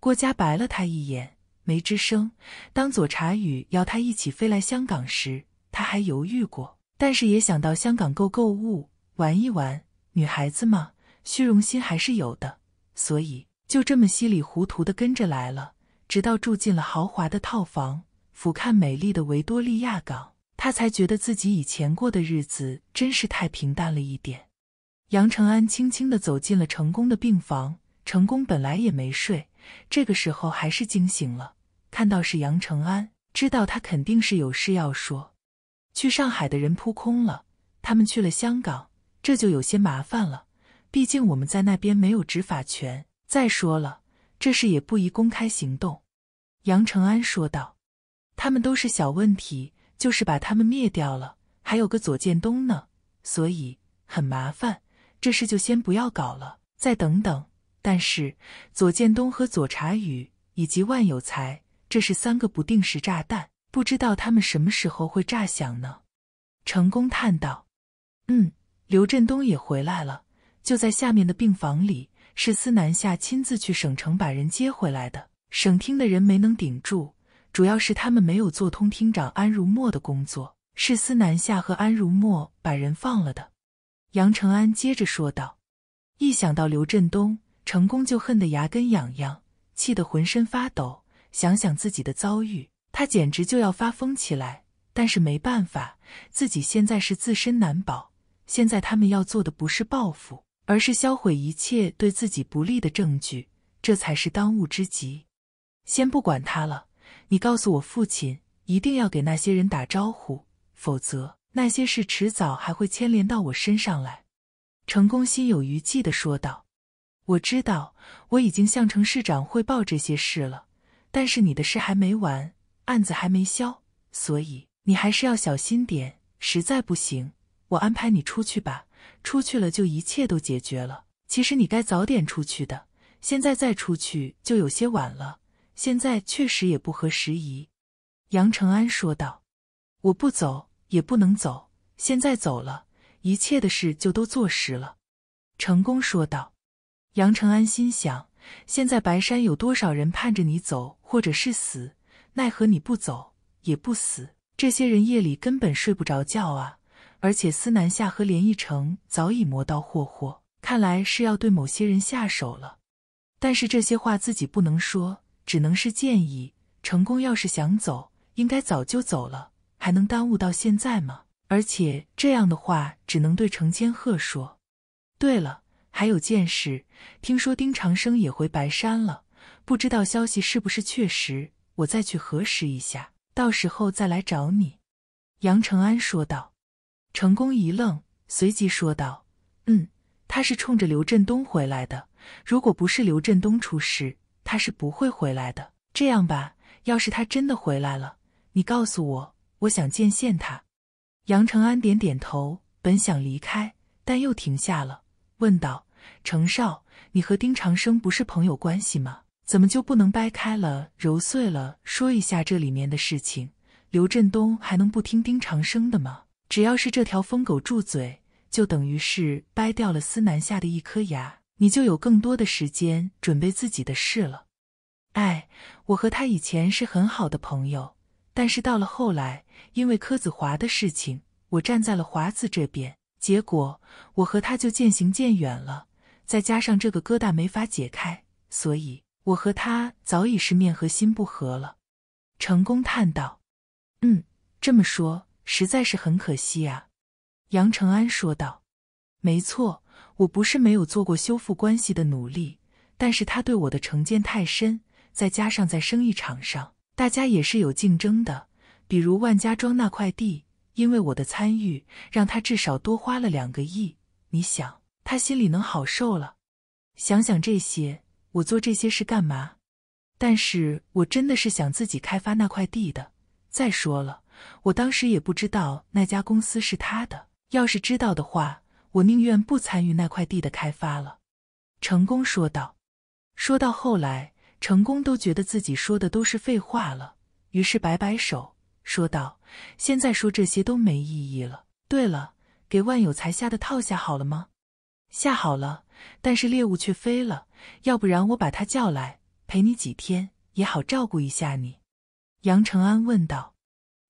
郭嘉白了他一眼，没吱声。当左茶宇邀他一起飞来香港时，他还犹豫过，但是也想到香港购购物、玩一玩，女孩子嘛。虚荣心还是有的，所以就这么稀里糊涂的跟着来了，直到住进了豪华的套房，俯瞰美丽的维多利亚港，他才觉得自己以前过的日子真是太平淡了一点。杨承安轻轻的走进了成功的病房，成功本来也没睡，这个时候还是惊醒了，看到是杨承安，知道他肯定是有事要说。去上海的人扑空了，他们去了香港，这就有些麻烦了。毕竟我们在那边没有执法权，再说了，这事也不宜公开行动。”杨成安说道，“他们都是小问题，就是把他们灭掉了，还有个左建东呢，所以很麻烦。这事就先不要搞了，再等等。但是左建东和左查宇以及万有才，这是三个不定时炸弹，不知道他们什么时候会炸响呢？”成功叹道，“嗯，刘振东也回来了。”就在下面的病房里，是司南夏亲自去省城把人接回来的。省厅的人没能顶住，主要是他们没有做通厅长安如墨的工作，是司南夏和安如墨把人放了的。杨承安接着说道：“一想到刘振东成功，就恨得牙根痒痒，气得浑身发抖。想想自己的遭遇，他简直就要发疯起来。但是没办法，自己现在是自身难保。现在他们要做的不是报复。”而是销毁一切对自己不利的证据，这才是当务之急。先不管他了，你告诉我，父亲一定要给那些人打招呼，否则那些事迟早还会牵连到我身上来。”成功心有余悸地说道。“我知道，我已经向程市长汇报这些事了，但是你的事还没完，案子还没消，所以你还是要小心点。实在不行，我安排你出去吧。”出去了就一切都解决了。其实你该早点出去的，现在再出去就有些晚了。现在确实也不合时宜。”杨承安说道，“我不走也不能走，现在走了，一切的事就都坐实了。”成功说道。杨承安心想：现在白山有多少人盼着你走或者是死？奈何你不走也不死，这些人夜里根本睡不着觉啊！而且司南夏和连奕成早已磨刀霍霍，看来是要对某些人下手了。但是这些话自己不能说，只能是建议。成功要是想走，应该早就走了，还能耽误到现在吗？而且这样的话，只能对程千鹤说。对了，还有件事，听说丁长生也回白山了，不知道消息是不是确实，我再去核实一下，到时候再来找你。”杨承安说道。成功一愣，随即说道：“嗯，他是冲着刘振东回来的。如果不是刘振东出事，他是不会回来的。这样吧，要是他真的回来了，你告诉我，我想见见他。”杨承安点点头，本想离开，但又停下了，问道：“程少，你和丁长生不是朋友关系吗？怎么就不能掰开了揉碎了说一下这里面的事情？刘振东还能不听丁长生的吗？”只要是这条疯狗住嘴，就等于是掰掉了司南下的一颗牙，你就有更多的时间准备自己的事了。哎，我和他以前是很好的朋友，但是到了后来，因为柯子华的事情，我站在了华子这边，结果我和他就渐行渐远了。再加上这个疙瘩没法解开，所以我和他早已是面和心不合了。成功叹道：“嗯，这么说。”实在是很可惜啊，杨承安说道：“没错，我不是没有做过修复关系的努力，但是他对我的成见太深，再加上在生意场上，大家也是有竞争的。比如万家庄那块地，因为我的参与，让他至少多花了两个亿。你想，他心里能好受了？想想这些，我做这些事干嘛？但是我真的是想自己开发那块地的。再说了。”我当时也不知道那家公司是他的，要是知道的话，我宁愿不参与那块地的开发了。”成功说道。说到后来，成功都觉得自己说的都是废话了，于是摆摆手说道：“现在说这些都没意义了。对了，给万有才下的套下好了吗？下好了，但是猎物却飞了。要不然我把他叫来陪你几天也好照顾一下你。”杨承安问道。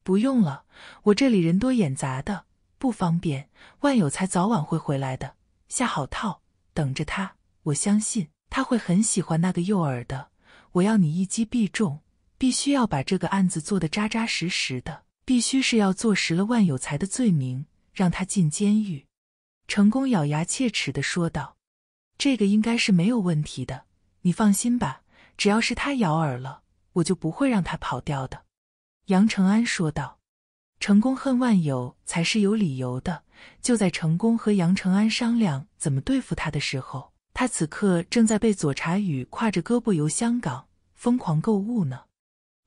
不用了，我这里人多眼杂的，不方便。万有才早晚会回来的，下好套，等着他。我相信他会很喜欢那个诱饵的。我要你一击必中，必须要把这个案子做得扎扎实实的，必须是要坐实了万有才的罪名，让他进监狱。成功咬牙切齿的说道：“这个应该是没有问题的，你放心吧。只要是他咬饵了，我就不会让他跑掉的。”杨承安说道：“成功恨万有才是有理由的。”就在成功和杨承安商量怎么对付他的时候，他此刻正在被左茶雨挎着胳膊游香港，疯狂购物呢。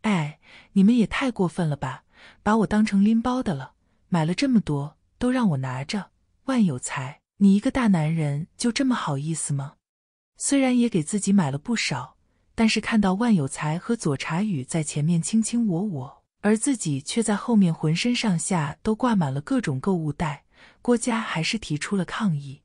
哎，你们也太过分了吧！把我当成拎包的了，买了这么多，都让我拿着。万有才，你一个大男人就这么好意思吗？虽然也给自己买了不少，但是看到万有才和左茶雨在前面卿卿我我。而自己却在后面浑身上下都挂满了各种购物袋，郭嘉还是提出了抗议。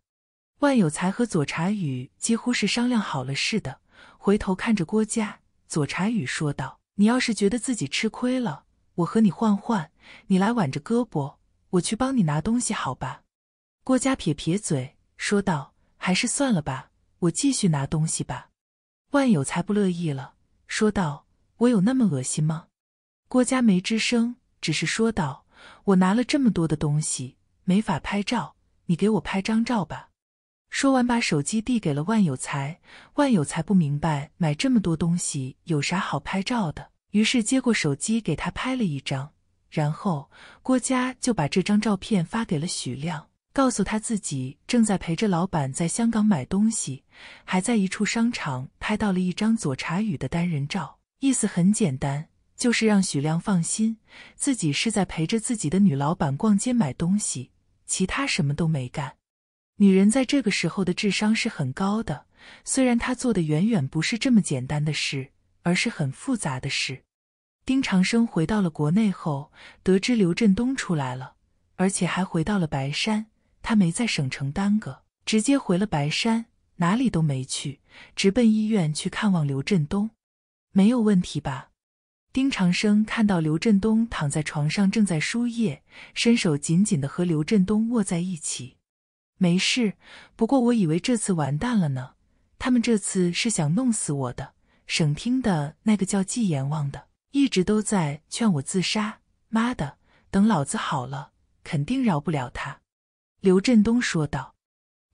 万有才和左茶雨几乎是商量好了似的，回头看着郭嘉，左茶雨说道：“你要是觉得自己吃亏了，我和你换换，你来挽着胳膊，我去帮你拿东西，好吧？”郭嘉撇撇嘴说道：“还是算了吧，我继续拿东西吧。”万有才不乐意了，说道：“我有那么恶心吗？”郭嘉没吱声，只是说道：“我拿了这么多的东西，没法拍照，你给我拍张照吧。”说完，把手机递给了万有才。万有才不明白买这么多东西有啥好拍照的，于是接过手机给他拍了一张。然后，郭嘉就把这张照片发给了许亮，告诉他自己正在陪着老板在香港买东西，还在一处商场拍到了一张左茶语的单人照。意思很简单。就是让许亮放心，自己是在陪着自己的女老板逛街买东西，其他什么都没干。女人在这个时候的智商是很高的，虽然她做的远远不是这么简单的事，而是很复杂的事。丁长生回到了国内后，得知刘振东出来了，而且还回到了白山，他没在省城耽搁，直接回了白山，哪里都没去，直奔医院去看望刘振东。没有问题吧？丁长生看到刘振东躺在床上正在输液，伸手紧紧的和刘振东握在一起。没事，不过我以为这次完蛋了呢。他们这次是想弄死我的。省厅的那个叫纪阎王的，一直都在劝我自杀。妈的，等老子好了，肯定饶不了他。刘振东说道。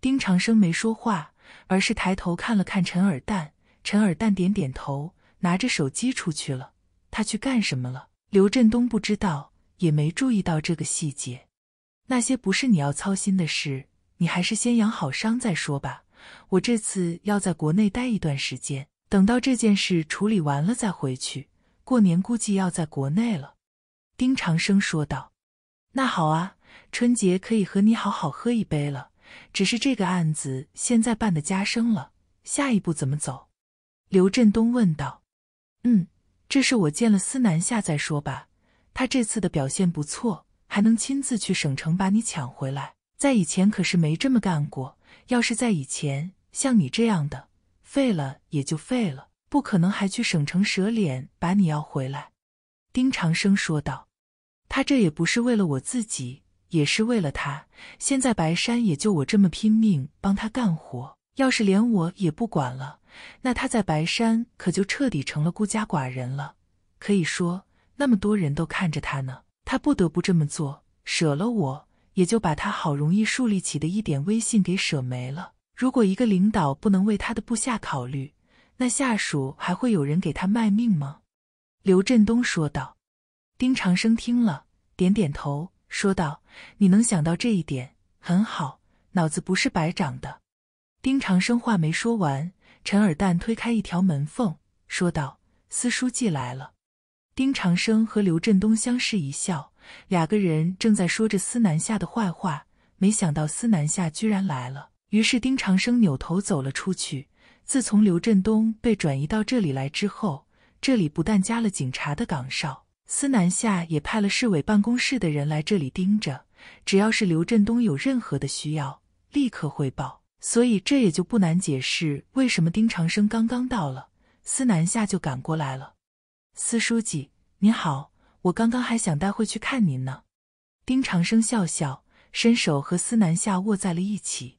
丁长生没说话，而是抬头看了看陈尔蛋。陈尔蛋点点头，拿着手机出去了。他去干什么了？刘振东不知道，也没注意到这个细节。那些不是你要操心的事，你还是先养好伤再说吧。我这次要在国内待一段时间，等到这件事处理完了再回去。过年估计要在国内了。丁长生说道。那好啊，春节可以和你好好喝一杯了。只是这个案子现在办的加深了，下一步怎么走？刘振东问道。嗯。这事我见了司南下再说吧。他这次的表现不错，还能亲自去省城把你抢回来，在以前可是没这么干过。要是在以前，像你这样的废了也就废了，不可能还去省城舍脸把你要回来。”丁长生说道，“他这也不是为了我自己，也是为了他。现在白山也就我这么拼命帮他干活。”要是连我也不管了，那他在白山可就彻底成了孤家寡人了。可以说，那么多人都看着他呢，他不得不这么做。舍了我，也就把他好容易树立起的一点威信给舍没了。如果一个领导不能为他的部下考虑，那下属还会有人给他卖命吗？刘振东说道。丁长生听了，点点头，说道：“你能想到这一点，很好，脑子不是白长的。”丁长生话没说完，陈尔旦推开一条门缝，说道：“司书记来了。”丁长生和刘振东相视一笑，两个人正在说着司南下的坏话，没想到司南下居然来了。于是丁长生扭头走了出去。自从刘振东被转移到这里来之后，这里不但加了警察的岗哨，司南下也派了市委办公室的人来这里盯着，只要是刘振东有任何的需要，立刻汇报。所以这也就不难解释，为什么丁长生刚刚到了，司南夏就赶过来了。司书记您好，我刚刚还想待会去看您呢。丁长生笑笑，伸手和司南夏握在了一起。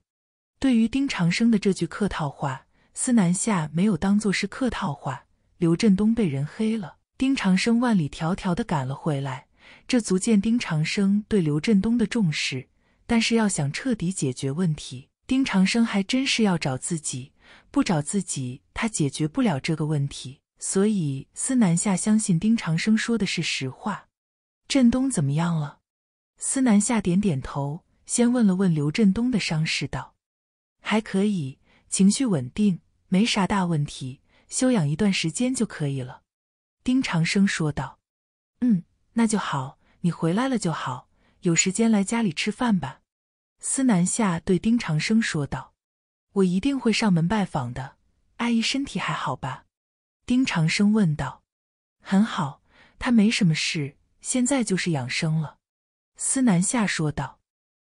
对于丁长生的这句客套话，司南夏没有当做是客套话。刘振东被人黑了，丁长生万里迢迢的赶了回来，这足见丁长生对刘振东的重视。但是要想彻底解决问题。丁长生还真是要找自己，不找自己他解决不了这个问题，所以司南夏相信丁长生说的是实话。振东怎么样了？司南夏点点头，先问了问刘振东的伤势，道：“还可以，情绪稳定，没啥大问题，休养一段时间就可以了。”丁长生说道：“嗯，那就好，你回来了就好，有时间来家里吃饭吧。”司南夏对丁长生说道：“我一定会上门拜访的。阿姨身体还好吧？”丁长生问道。“很好，她没什么事，现在就是养生了。”司南夏说道。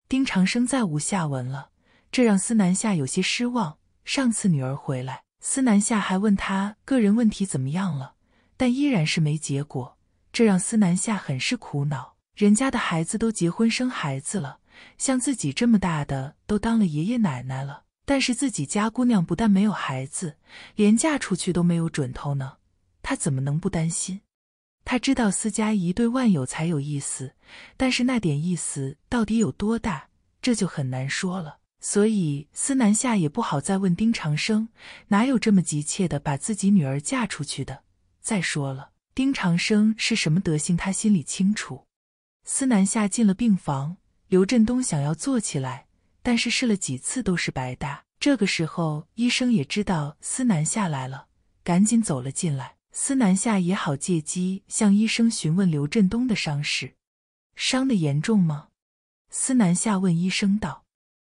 丁长生再无下文了，这让司南夏有些失望。上次女儿回来，司南夏还问他个人问题怎么样了，但依然是没结果，这让司南夏很是苦恼。人家的孩子都结婚生孩子了。像自己这么大的都当了爷爷奶奶了，但是自己家姑娘不但没有孩子，连嫁出去都没有准头呢，她怎么能不担心？他知道司家怡对万有才有意思，但是那点意思到底有多大，这就很难说了。所以司南夏也不好再问丁长生，哪有这么急切的把自己女儿嫁出去的？再说了，丁长生是什么德行，他心里清楚。司南夏进了病房。刘振东想要坐起来，但是试了几次都是白搭。这个时候，医生也知道思南下来了，赶紧走了进来。思南下也好借机向医生询问刘振东的伤势，伤的严重吗？思南下问医生道：“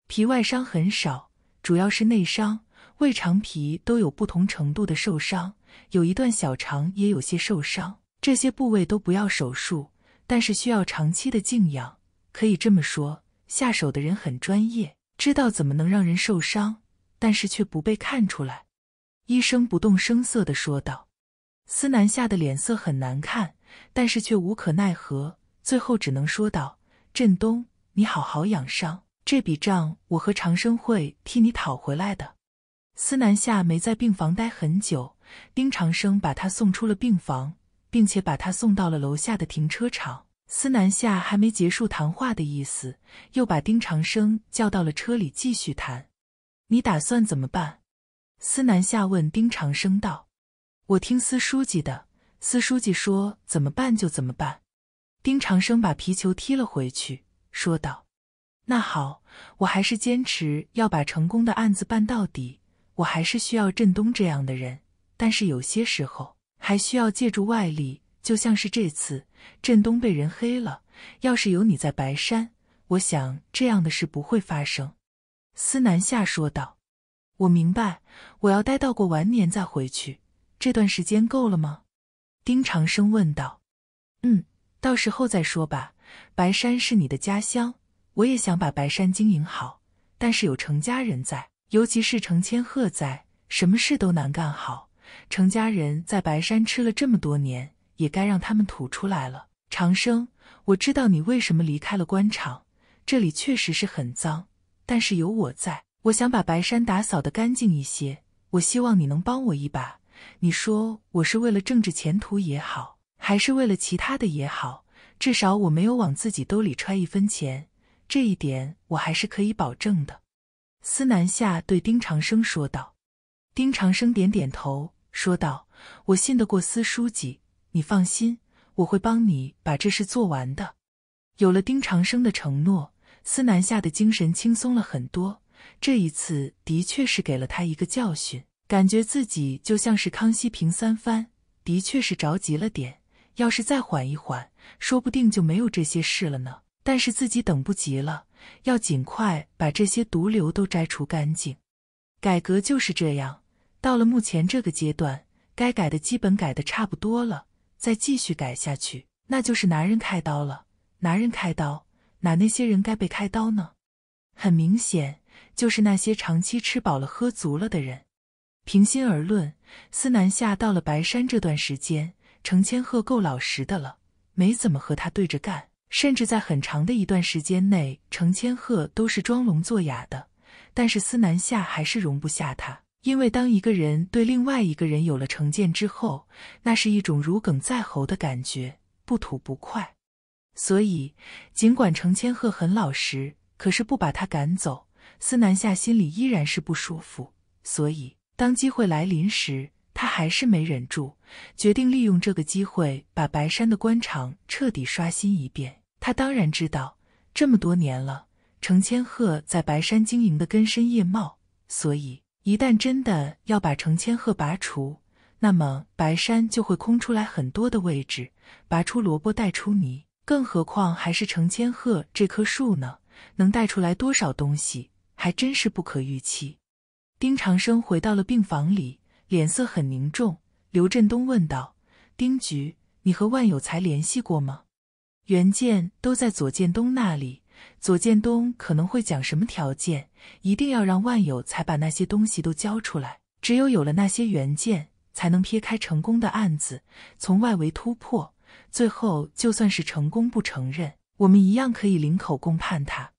皮外伤很少，主要是内伤，胃肠皮都有不同程度的受伤，有一段小肠也有些受伤。这些部位都不要手术，但是需要长期的静养。”可以这么说，下手的人很专业，知道怎么能让人受伤，但是却不被看出来。医生不动声色的说道。司南夏的脸色很难看，但是却无可奈何，最后只能说道：“振东，你好好养伤，这笔账我和长生会替你讨回来的。”司南夏没在病房待很久，丁长生把他送出了病房，并且把他送到了楼下的停车场。司南夏还没结束谈话的意思，又把丁长生叫到了车里继续谈。你打算怎么办？司南夏问丁长生道：“我听司书记的，司书记说怎么办就怎么办。”丁长生把皮球踢了回去，说道：“那好，我还是坚持要把成功的案子办到底。我还是需要振东这样的人，但是有些时候还需要借助外力。”就像是这次，振东被人黑了。要是有你在白山，我想这样的事不会发生。”司南夏说道。“我明白，我要待到过完年再回去。这段时间够了吗？”丁长生问道。“嗯，到时候再说吧。白山是你的家乡，我也想把白山经营好。但是有程家人在，尤其是程千鹤在，什么事都难干好。程家人在白山吃了这么多年。”也该让他们吐出来了。长生，我知道你为什么离开了官场，这里确实是很脏，但是有我在，我想把白山打扫的干净一些。我希望你能帮我一把。你说我是为了政治前途也好，还是为了其他的也好，至少我没有往自己兜里揣一分钱，这一点我还是可以保证的。”司南夏对丁长生说道。丁长生点点头，说道：“我信得过司书记。”你放心，我会帮你把这事做完的。有了丁长生的承诺，司南下的精神轻松了很多。这一次的确是给了他一个教训，感觉自己就像是康熙平三藩，的确是着急了点。要是再缓一缓，说不定就没有这些事了呢。但是自己等不及了，要尽快把这些毒瘤都摘除干净。改革就是这样，到了目前这个阶段，该改的基本改的差不多了。再继续改下去，那就是拿人开刀了。拿人开刀，哪那些人该被开刀呢？很明显，就是那些长期吃饱了喝足了的人。平心而论，司南夏到了白山这段时间，程千鹤够老实的了，没怎么和他对着干，甚至在很长的一段时间内，程千鹤都是装聋作哑的。但是司南夏还是容不下他。因为当一个人对另外一个人有了成见之后，那是一种如鲠在喉的感觉，不吐不快。所以，尽管程千鹤很老实，可是不把他赶走，司南夏心里依然是不舒服。所以，当机会来临时，他还是没忍住，决定利用这个机会把白山的官场彻底刷新一遍。他当然知道，这么多年了，程千鹤在白山经营的根深叶茂，所以。一旦真的要把成千鹤拔除，那么白山就会空出来很多的位置，拔出萝卜带出泥，更何况还是成千鹤这棵树呢？能带出来多少东西，还真是不可预期。丁长生回到了病房里，脸色很凝重。刘振东问道：“丁局，你和万有才联系过吗？原件都在左建东那里。”左建东可能会讲什么条件？一定要让万有才把那些东西都交出来。只有有了那些原件，才能撇开成功的案子，从外围突破。最后，就算是成功不承认，我们一样可以领口供判他。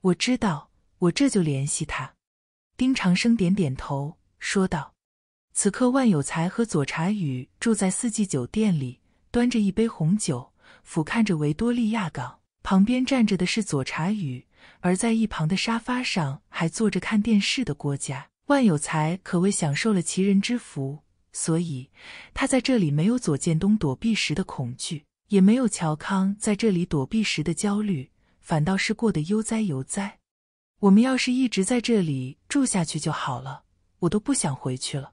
我知道，我这就联系他。丁长生点点头说道。此刻，万有才和左查宇住在四季酒店里，端着一杯红酒，俯瞰着维多利亚港。旁边站着的是左茶雨，而在一旁的沙发上还坐着看电视的郭家。万有才，可谓享受了其人之福。所以，他在这里没有左建东躲避时的恐惧，也没有乔康在这里躲避时的焦虑，反倒是过得悠哉悠哉。我们要是一直在这里住下去就好了，我都不想回去了。”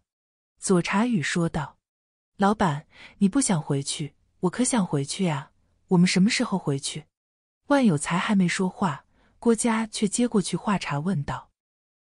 左茶雨说道。“老板，你不想回去，我可想回去呀！我们什么时候回去？”万有才还没说话，郭嘉却接过去话茬问道。